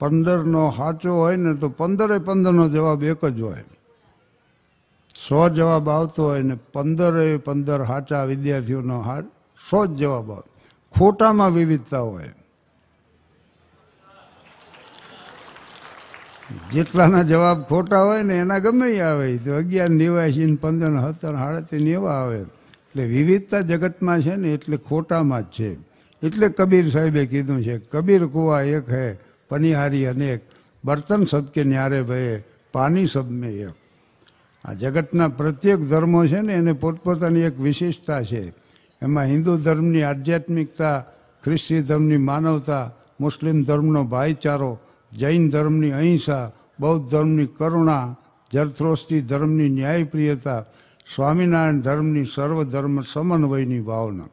પંદરનો સાચો હોય ને તો પંદરે પંદરનો જવાબ એક જ હોય સો જવાબ આવતો હોય ને પંદરે પંદર સાચા વિદ્યાર્થીઓનો હાર સો જ જવાબ આવે ખોટામાં વિવિધતા હોય જેટલાના જવાબ ખોટા હોય ને એના ગમે આવે તો અગિયાર નેવાસી ને પંદર સત્તર સાડત્રીસ નેવા આવે એટલે વિવિધતા જગતમાં છે ને એટલે ખોટામાં જ છે એટલે કબીર સાહેબે કીધું છે કબીર કુવા એક હૈ પનિહારી અનેક બર્તન સબકે ન્યારે ભયે પાણી સબમે એક આ જગતના પ્રત્યેક ધર્મો છે ને એને પોતપોતાની એક વિશેષતા છે એમાં હિન્દુ ધર્મની આધ્યાત્મિકતા ખ્રિસ્તી ધર્મની માનવતા મુસ્લિમ ધર્મનો ભાઈચારો જૈન ધર્મની અહિંસા બૌદ્ધ ધર્મની કરુણા જરથ્રોસ્તી ધર્મની ન્યાયપ્રિયતા સ્વામિનારાયણ ધર્મની સર્વધર્મ સમન્વયની ભાવના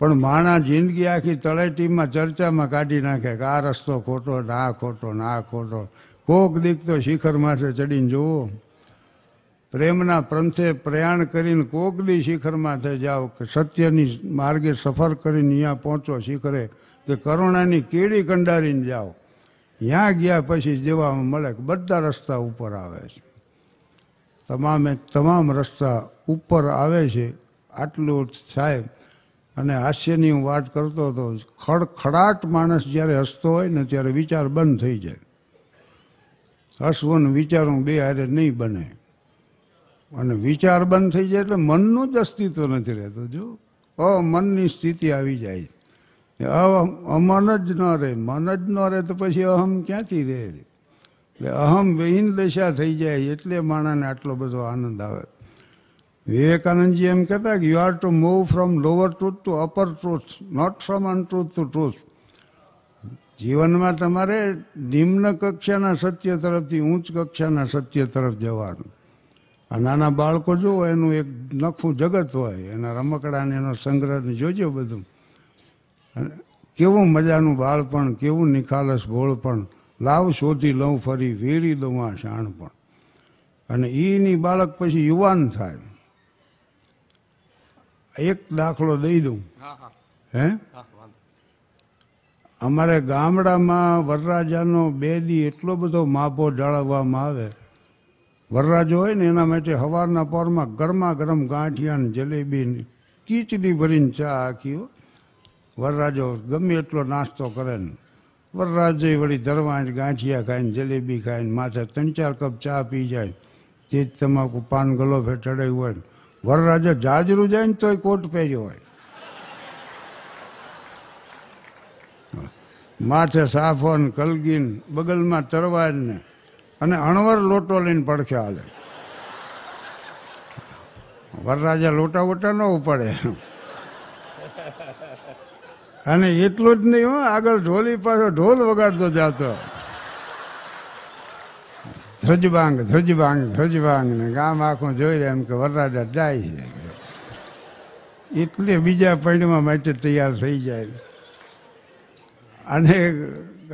પણ માણા જિંદગી આખી તળેટીમાં ચર્ચામાં કાઢી નાખે કે આ રસ્તો ખોટો ના ખોટો ના ખોટો કોક દીકતો શિખર માથે ચડીને જુઓ પ્રેમના પંથે પ્રયાણ કરીને કોક દી શિખર માથે જાઓ કે સત્યની માર્ગે સફર કરીને અહીંયા પહોંચો શિખરે કે કરુણાની કેડી કંડારીને જાઓ ત્યાં ગયા પછી જેવામાં મળે કે બધા રસ્તા ઉપર આવે છે તમામે તમામ રસ્તા ઉપર આવે છે આટલું સાહેબ અને હાસ્યની હું વાત કરતો હતો ખડખડાટ માણસ જ્યારે હસતો હોય ને ત્યારે વિચાર બંધ થઈ જાય હસવું ને વિચારવું બે હારે નહીં બને અને વિચાર બંધ થઈ જાય એટલે મનનું જ અસ્તિત્વ નથી રહેતું જો અમનની સ્થિતિ આવી જાય અમન જ ન રહે મન જ ન રહે તો પછી અહમ ક્યાંથી રહે એટલે અહમ વિહીન દશા થઈ જાય એટલે માણાને આટલો બધો આનંદ આવે વિવેકાનંદજી એમ કહેતા કે you are to move from lower truth to upper truth not from untruth to truth જીવનમાં તમારે નિમ્ન કક્ષાના સત્ય તરફથી ઊંચ કક્ષાના સત્ય તરફ જવાનું આ નાના બાળકો જુઓ એનું એક નખું જગત હોય એના રમકડાને એનો સંગ્રહ જોજો બધું અને કેવું મજાનું બાળપણ કેવું નિખાલસ ભોળપણ લાવ શોધી લઉં ફરી વેરી દઉં આ શાણપણ અને એની બાળક પછી યુવાન થાય એક દાખલો દઈ દઉં હે અમારે ગામડામાં વરરાજાનો બે દી એટલો બધો માભો જાળવવામાં આવે વરરાજો હોય ને એના માટે સવારના પોરમાં ગરમા ગરમ ગાંઠિયા ને જલેબી ખીચડી ભરીને ચા આખી હો વરરાજો ગમે એટલો નાસ્તો કરે ને વરરાજે વળી ધરવાણ ગાંઠિયા ખાઈને જલેબી ખાઈને માથે ત્રણ ચાર કપ ચા પી જાય તે જ તમાકુ પાન ગલોફે ચડાવ્યું હોય વરરાજા જાજરું જાય ને તોય કોટ પહેર્યો હોય માથે સાફન કલગીન બગલમાં ને અને અણવર લોટો લઈને પડખે હાલે વરરાજા લોટા વોટા ન ઉપાડે અને એટલું જ નહીં હો આગળ ઢોલી પાછો ઢોલ વગાડતો જાતો ધ્રજબાંગ ધ્રજબાંગ ધ્રજભાંગ ને ગામ આખું જોઈ રહ્યા એમ કે વરરાજા જાય છે એટલે બીજા પૈડમાં માટે તૈયાર થઈ જાય અને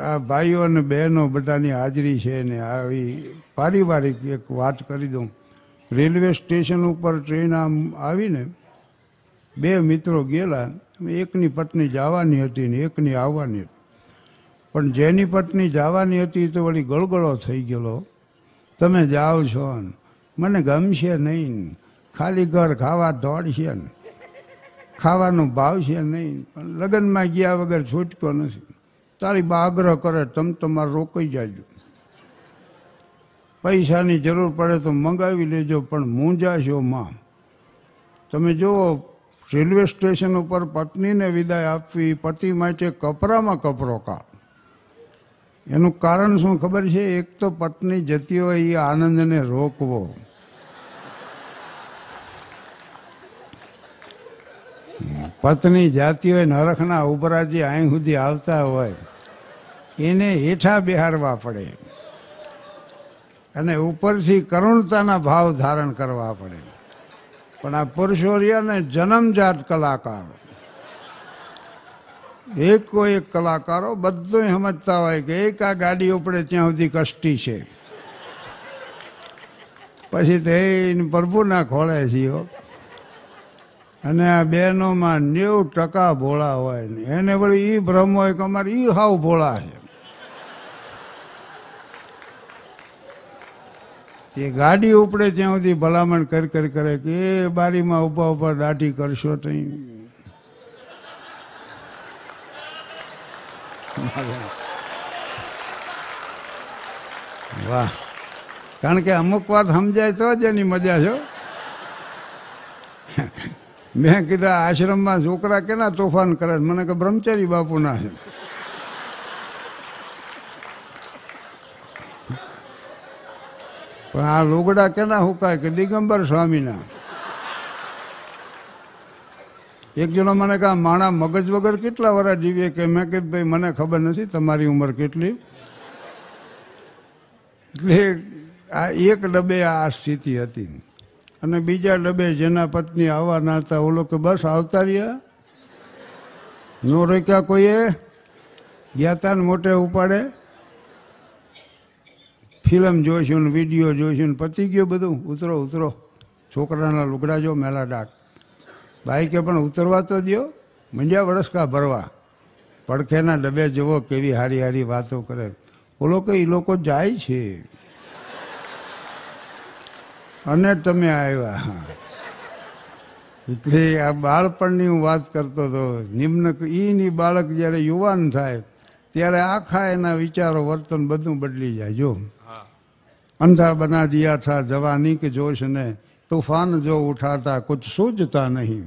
આ ભાઈઓ અને બહેનો બધાની હાજરી છે ને આવી પારિવારિક એક વાત કરી દઉં રેલવે સ્ટેશન ઉપર ટ્રેન આમ આવીને બે મિત્રો ગયેલા એકની પત્ની જવાની હતી ને એકની આવવાની હતી પણ જેની પત્ની જવાની હતી તો વળી ગળગળો થઈ ગયેલો તમે જાઓ છો મને ગમશે નહીં ખાલી ઘર ખાવા દોડશે ને ખાવાનું ભાવશે નહીં પણ લગ્નમાં ગયા વગર છૂટકો નથી તારી બા આગ્રહ કરે તમ તમારે રોકાઈ જાજો પૈસાની જરૂર પડે તો મંગાવી લેજો પણ છો માં તમે જુઓ રેલવે સ્ટેશન ઉપર પત્નીને વિદાય આપવી પતિ માટે કપરામાં કપરો કાપ એનું કારણ શું ખબર છે એક તો પત્ની જતી હોય એ આનંદને રોકવો પત્ની જાતી હોય નરખના ઉભરાજી અહીં સુધી આવતા હોય એને હેઠા બિહારવા પડે અને ઉપરથી કરુણતાના ભાવ ધારણ કરવા પડે પણ આ પુરુષો રહ્યા જન્મજાત કલાકાર એકો એક કલાકારો બધું સમજતા હોય કે એક આ ગાડી ઉપડે ત્યાં સુધી કષ્ટી છે પછી તે પ્રભુના ખોળે છીએ અને આ બહેનોમાં નેવ ટકા ભોળા હોય ને એને વળી એ ભ્રમ હોય કે અમારે એ હાવ ભોળા છે એ ગાડી ઉપડે ત્યાં સુધી ભલામણ કરી કરે કે એ બારીમાં ઊભા ઉભા દાઢી કરશો નહીં વાહ કારણ કે અમુક વાત સમજાય તો જ એની મજા છો મેં કીધા આશ્રમમાં છોકરા કેના તોફાન કરે મને કે બ્રહ્મચારી બાપુના છે પણ આ લોગડા કેના હુકાય કે દિગંબર સ્વામીના એક જણો મને કહે માણા મગજ વગર કેટલા વરા જીવીએ કે મેં કીધું ભાઈ મને ખબર નથી તમારી ઉંમર કેટલી એટલે આ એક ડબે આ સ્થિતિ હતી અને બીજા ડબે જેના પત્ની આવવાના હતા ઓલો કે બસ આવતા રહ્યા નો રોક્યા કોઈએ જ્ઞાતાને મોટે ઉપાડે ફિલ્મ જોઈશું ને વિડીયો જોઈશું ને પતી ગયો બધું ઉતરો ઉતરો છોકરાના લુગડા જો મેલા ડાક બાઈ કે પણ ઉતરવા તો દો મંડ્યા વડસકા ભરવા પડખેના ડબે જુઓ કેવી હારી હારી વાતો કરે ઓલો કે એ લોકો જાય છે અને તમે આવ્યા એટલે આ બાળપણની હું વાત કરતો હતો નિમ્ન ઈની બાળક જ્યારે યુવાન થાય ત્યારે આખા એના વિચારો વર્તન બધું બદલી જાય જો અંધા બના દિયા થા જવાની કે જોશ ને तूफान जो उठाता कुछ सूझता नहीं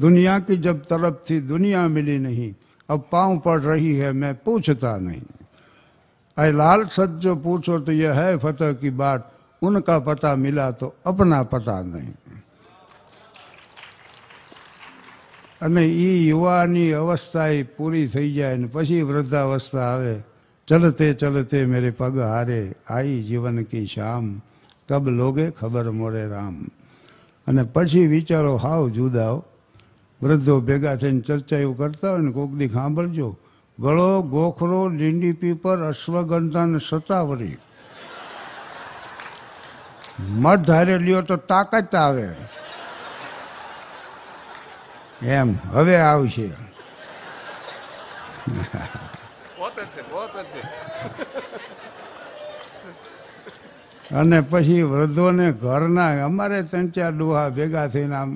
दुनिया की जब तरफ थी दुनिया मिली नहीं अब पांव पड़ रही है मैं पूछता नहीं अः लाल सच जो पूछो तो यह है फतेह की बात उनका पता मिला तो अपना पता नहीं अने युवा યુવાની અવસ્થા એ પૂરી થઈ જાય ને પછી चलते આવે ચલતે ચલતે મેરે પગ હારે આઈ જીવન કી શામ કબ લોગે ખબર અને પછી વિચારો હાવ જુદા વૃદ્ધો ભેગા થઈને ચર્ચાઓ કરતા હોય ને કોકની સાંભળજો ગળો ગોખરો લીંડી પીપર અશ્વગંધા ને સતાવરી મત ધારે લ્યો તો તાકાત આવે એમ હવે આવશે અને પછી વૃદ્ધોને ઘરના અમારે ત્રણ ચાર ડોહા ભેગા થઈને આમ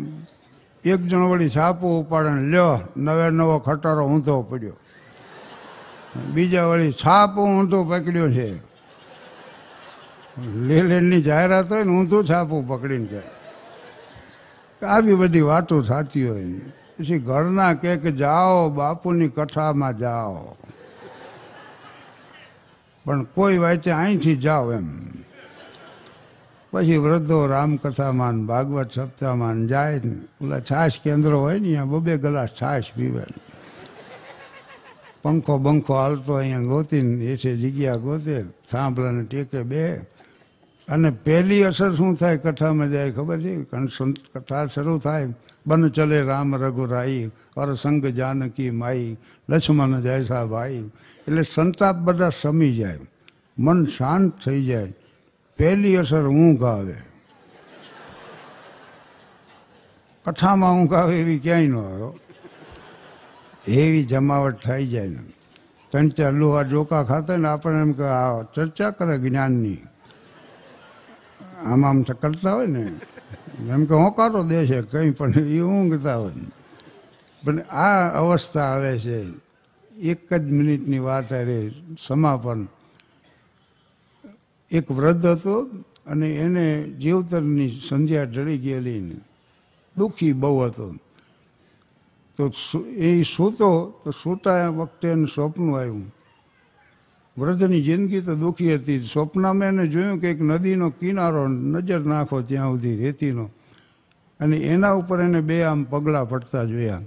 એક જણ વળી સાપો ઉપાડે લ્યો નવે નવો ખટારો ઊંધો પડ્યો બીજા વળી છાપો ઊંધો પકડ્યો છે લેલેન્ડની જાહેરાત હોય ને ઊંધું છાપું પકડીને જાય આવી બધી વાતો થતી હોય પછી ઘરના કે જાઓ બાપુની કથામાં જાઓ પણ કોઈ વાંચે અહીંથી જાઓ એમ પછી વૃદ્ધો રામકથામાં ભાગવત સપ્તાહમાં જાય ને ઓલા છાશ કેન્દ્રો હોય ને અહીંયા બબે ગલાસ છાશ પીવે પંખો બંખો હાલતો અહીંયા ગોતીને એસે જગ્યા ગોતે સાંભળાને ટેકે બે અને પહેલી અસર શું થાય કથામાં જાય ખબર છે સંત કથા શરૂ થાય બન ચલે રામ રઘુરાઈ અર સંગ જાનકી માઈ લક્ષ્મણ જયસા ભાઈ એટલે સંતાપ બધા સમી જાય મન શાંત થઈ જાય પહેલી અસર ઊંઘ આવે કથામાં ઊંઘ આવે એવી ક્યાંય ન આવ્યો એવી જમાવટ થઈ જાય ને ત્રણ ચાર લોહા જોકા ખાતા ને આપણને એમ કે આ ચર્ચા કરે જ્ઞાનની આમ આમ કરતા હોય ને એમ કે હોકારો દે છે કંઈ પણ એ ઊંઘતા હોય પણ આ અવસ્થા આવે છે એક જ મિનિટની વાત અરે સમાપન એક વૃદ્ધ હતો અને એને જીવતરની સંધ્યા ઢળી ગયેલી દુઃખી બહુ હતો તો એ સૂતો તો સૂતા વખતે એને સ્વપ્ન આવ્યું વૃદ્ધની જિંદગી તો દુઃખી હતી સ્વપ્નમાં એને જોયું કે એક નદીનો કિનારો નજર નાખો ત્યાં સુધી રેતીનો અને એના ઉપર એને બે આમ પગલાં ફટતા જોયા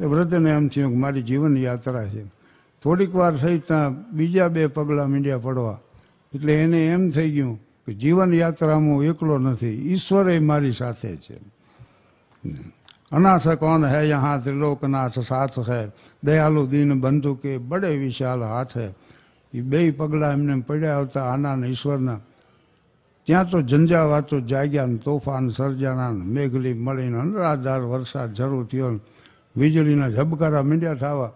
એ વૃદ્ધને એમ થયું કે મારી જીવન યાત્રા છે થોડીક વાર થઈ ત્યાં બીજા બે પગલાં મીંડ્યા પડવા એટલે એને એમ થઈ ગયું કે જીવન યાત્રામાં એકલો નથી ઈશ્વર એ મારી સાથે છે અનાથ કોણ હૈ યહાં ત્રિલોકનાથ સાથ હૈ દયાલુ દીન બંધુ કે બડે વિશાલ હાથ હે એ બે પગલાં એમને પડ્યા આવતા આનાને ઈશ્વરના ત્યાં તો ઝંઝાવાતો જાગ્યા તોફાન સર્જાણા મેઘલી મળીને અનરાધાર વરસાદ જરૂર થયો વીજળીના ઝબકારા મીંડ્યા થવા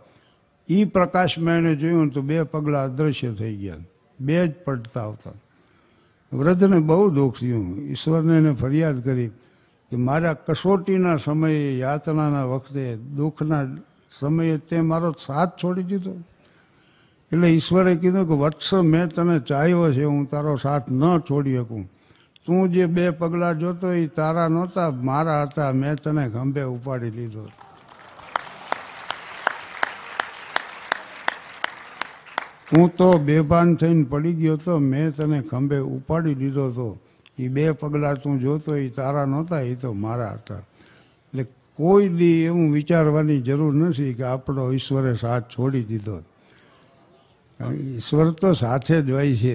એ પ્રકાશમાં એણે જોયું તો બે પગલાં અદૃશ્ય થઈ ગયા બે જ પડતા આવતા વ્રજને બહુ દુઃખ થયું ઈશ્વરને એને ફરિયાદ કરી કે મારા કસોટીના સમયે યાતનાના વખતે દુઃખના સમયે તે મારો સાથ છોડી દીધો એટલે ઈશ્વરે કીધું કે વત્સ મેં તને ચાહ્યો છે હું તારો સાથ ન છોડી શકું તું જે બે પગલાં જોતો એ તારા નહોતા મારા હતા મેં તને ખંભે ઉપાડી લીધો હું તો બેભાન થઈને પડી ગયો તો મેં તને ખંભે ઉપાડી દીધો હતો એ બે પગલાં તું જોતો એ તારા નહોતા એ તો મારા હતા એટલે કોઈ દી એવું વિચારવાની જરૂર નથી કે આપણો ઈશ્વરે સાથ છોડી દીધો ઈશ્વર તો સાથે જ હોય છે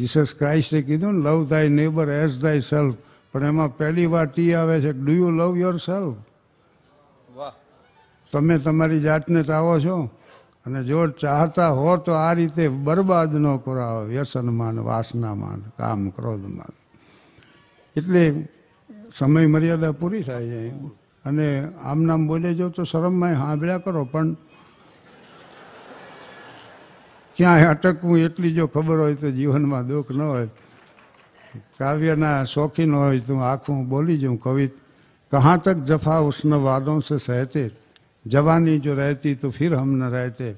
જીસસ ક્રાઇસ્ટે કીધું ને લવ થાય નેબર એઝ થાય સેલ્ફ પણ એમાં પહેલી વાર ટી આવે છે do you love yourself તમે તમારી જાતને ચાવો છો અને જો ચાહતા હો તો આ રીતે બરબાદ ન કરાવો વ્યસનમાં વાસનામાં કામ ક્રોધમાં એટલે સમય મર્યાદા પૂરી થાય છે અને આમ નામ બોલે જો તો શરમમાં સાંભળ્યા કરો પણ ક્યાંય અટકવું એટલી જો ખબર હોય તો જીવનમાં દુઃખ ન હોય કાવ્યના શોખીન હોય તો આખું બોલી જઉં કવિ કહાં તક જફા ઉષ્ણ વાદો સે સહેતે जवानी जो रहती तो फिर हम न रहते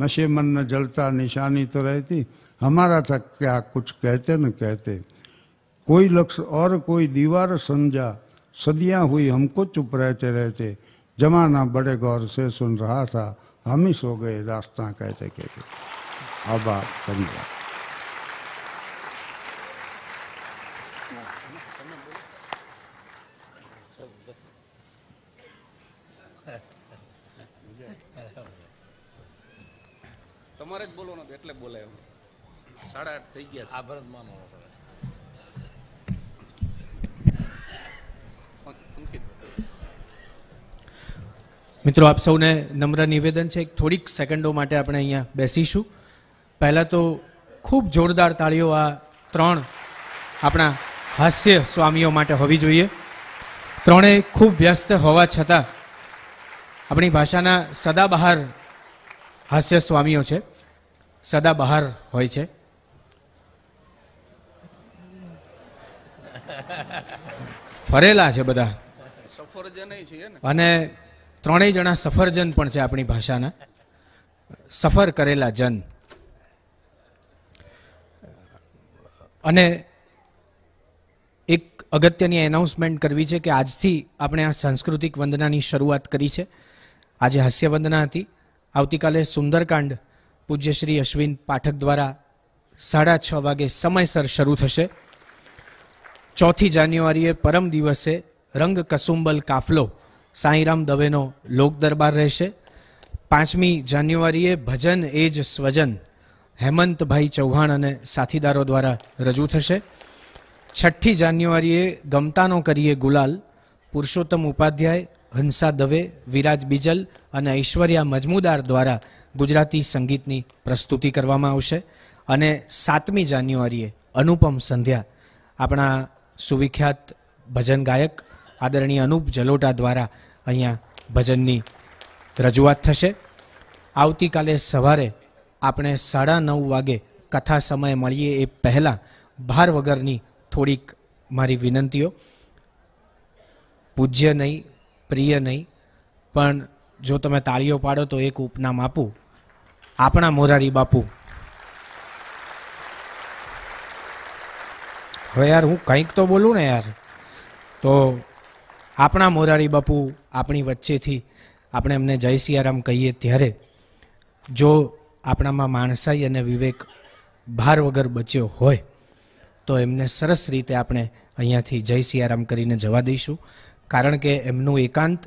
नशे मन न जलता निशानी तो रहती हमारा था क्या कुछ कहते न कहते कोई लक्ष्य और कोई दीवार समझा सदियां हुई हमको चुप रहते रहते जमाना बड़े गौर से सुन रहा था हम ही सो गए रास्ता कहते कहते अब आप समझा થઈ ગયા આ ભરત માનો મિત્રો આપ સૌને નમ્ર નિવેદન છે થોડીક સેકન્ડો માટે આપણે અહીંયા બેસીશું પહેલાં તો ખૂબ જોરદાર તાળીઓ આ ત્રણ આપણા હાસ્ય સ્વામીઓ માટે હોવી જોઈએ ત્રણેય ખૂબ વ્યસ્ત હોવા છતાં આપણી ભાષાના સદાબહાર હાસ્ય સ્વામીઓ છે સદાબહાર હોય છે ફરેલા છે બધા અને ત્રણેય જણા સફરજન પણ છે આપણી ભાષાના સફર કરેલા જન અને એક અગત્યની એનાઉન્સમેન્ટ કરવી છે કે આજથી આપણે આ સાંસ્કૃતિક વંદનાની શરૂઆત કરી છે આજે હાસ્ય વંદના હતી આવતીકાલે સુંદરકાંડ પૂજ્ય શ્રી અશ્વિન પાઠક દ્વારા સાડા છ વાગે સમયસર શરૂ થશે ચોથી જાન્યુઆરીએ પરમ દિવસે રંગ કસુંબલ કાફલો સાંઈરામ દવેનો લોક દરબાર રહેશે પાંચમી જાન્યુઆરીએ ભજન એજ સ્વજન હેમંતભાઈ ચૌહાણ અને સાથીદારો દ્વારા રજૂ થશે છઠ્ઠી જાન્યુઆરીએ ગમતાનો કરીએ ગુલાલ પુરુષોત્તમ ઉપાધ્યાય હંસા દવે વિરાજ બીજલ અને ઐશ્વર્યા મજમુદાર દ્વારા ગુજરાતી સંગીતની પ્રસ્તુતિ કરવામાં આવશે અને સાતમી જાન્યુઆરીએ અનુપમ સંધ્યા આપણા સુવિખ્યાત ભજન ગાયક આદરણીય અનુપ જલોટા દ્વારા અહીંયા ભજનની રજૂઆત થશે આવતીકાલે સવારે આપણે સાડા નવ વાગે કથા સમયે મળીએ એ પહેલાં ભાર વગરની થોડીક મારી વિનંતીઓ પૂજ્ય નહીં પ્રિય નહીં પણ જો તમે તાળીઓ પાડો તો એક ઉપનામ આપું આપણા મોરારી બાપુ હવે યાર હું કંઈક તો બોલું ને યાર તો આપણા મોરારી બાપુ આપણી વચ્ચેથી આપણે એમને જય સિયારામ કહીએ ત્યારે જો આપણામાં માણસાઈ અને વિવેક ભાર વગર બચ્યો હોય તો એમને સરસ રીતે આપણે અહીંયાથી જય સિયારામ કરીને જવા દઈશું કારણ કે એમનું એકાંત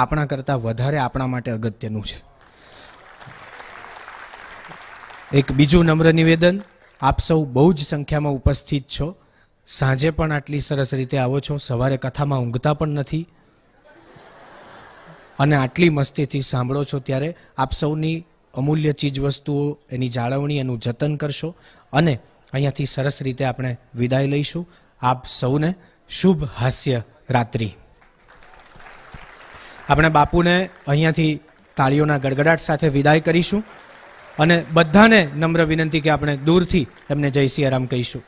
આપણા કરતાં વધારે આપણા માટે અગત્યનું છે એક બીજું નમ્ર નિવેદન આપ સૌ બહુ જ સંખ્યામાં ઉપસ્થિત છો સાંજે પણ આટલી સરસ રીતે આવો છો સવારે કથામાં ઊંઘતા પણ નથી અને આટલી મસ્તીથી સાંભળો છો ત્યારે આપ સૌની અમૂલ્ય ચીજ વસ્તુઓ એની જાળવણી એનું જતન કરશો અને અહીંયાથી સરસ રીતે આપણે વિદાય લઈશું આપ સૌને શુભ હાસ્ય રાત્રિ આપણે બાપુને અહીંયાથી તાળીઓના ગડગડાટ સાથે વિદાય કરીશું અને બધાને નમ્ર વિનંતી કે આપણે દૂરથી એમને જય સિયારામ કહીશું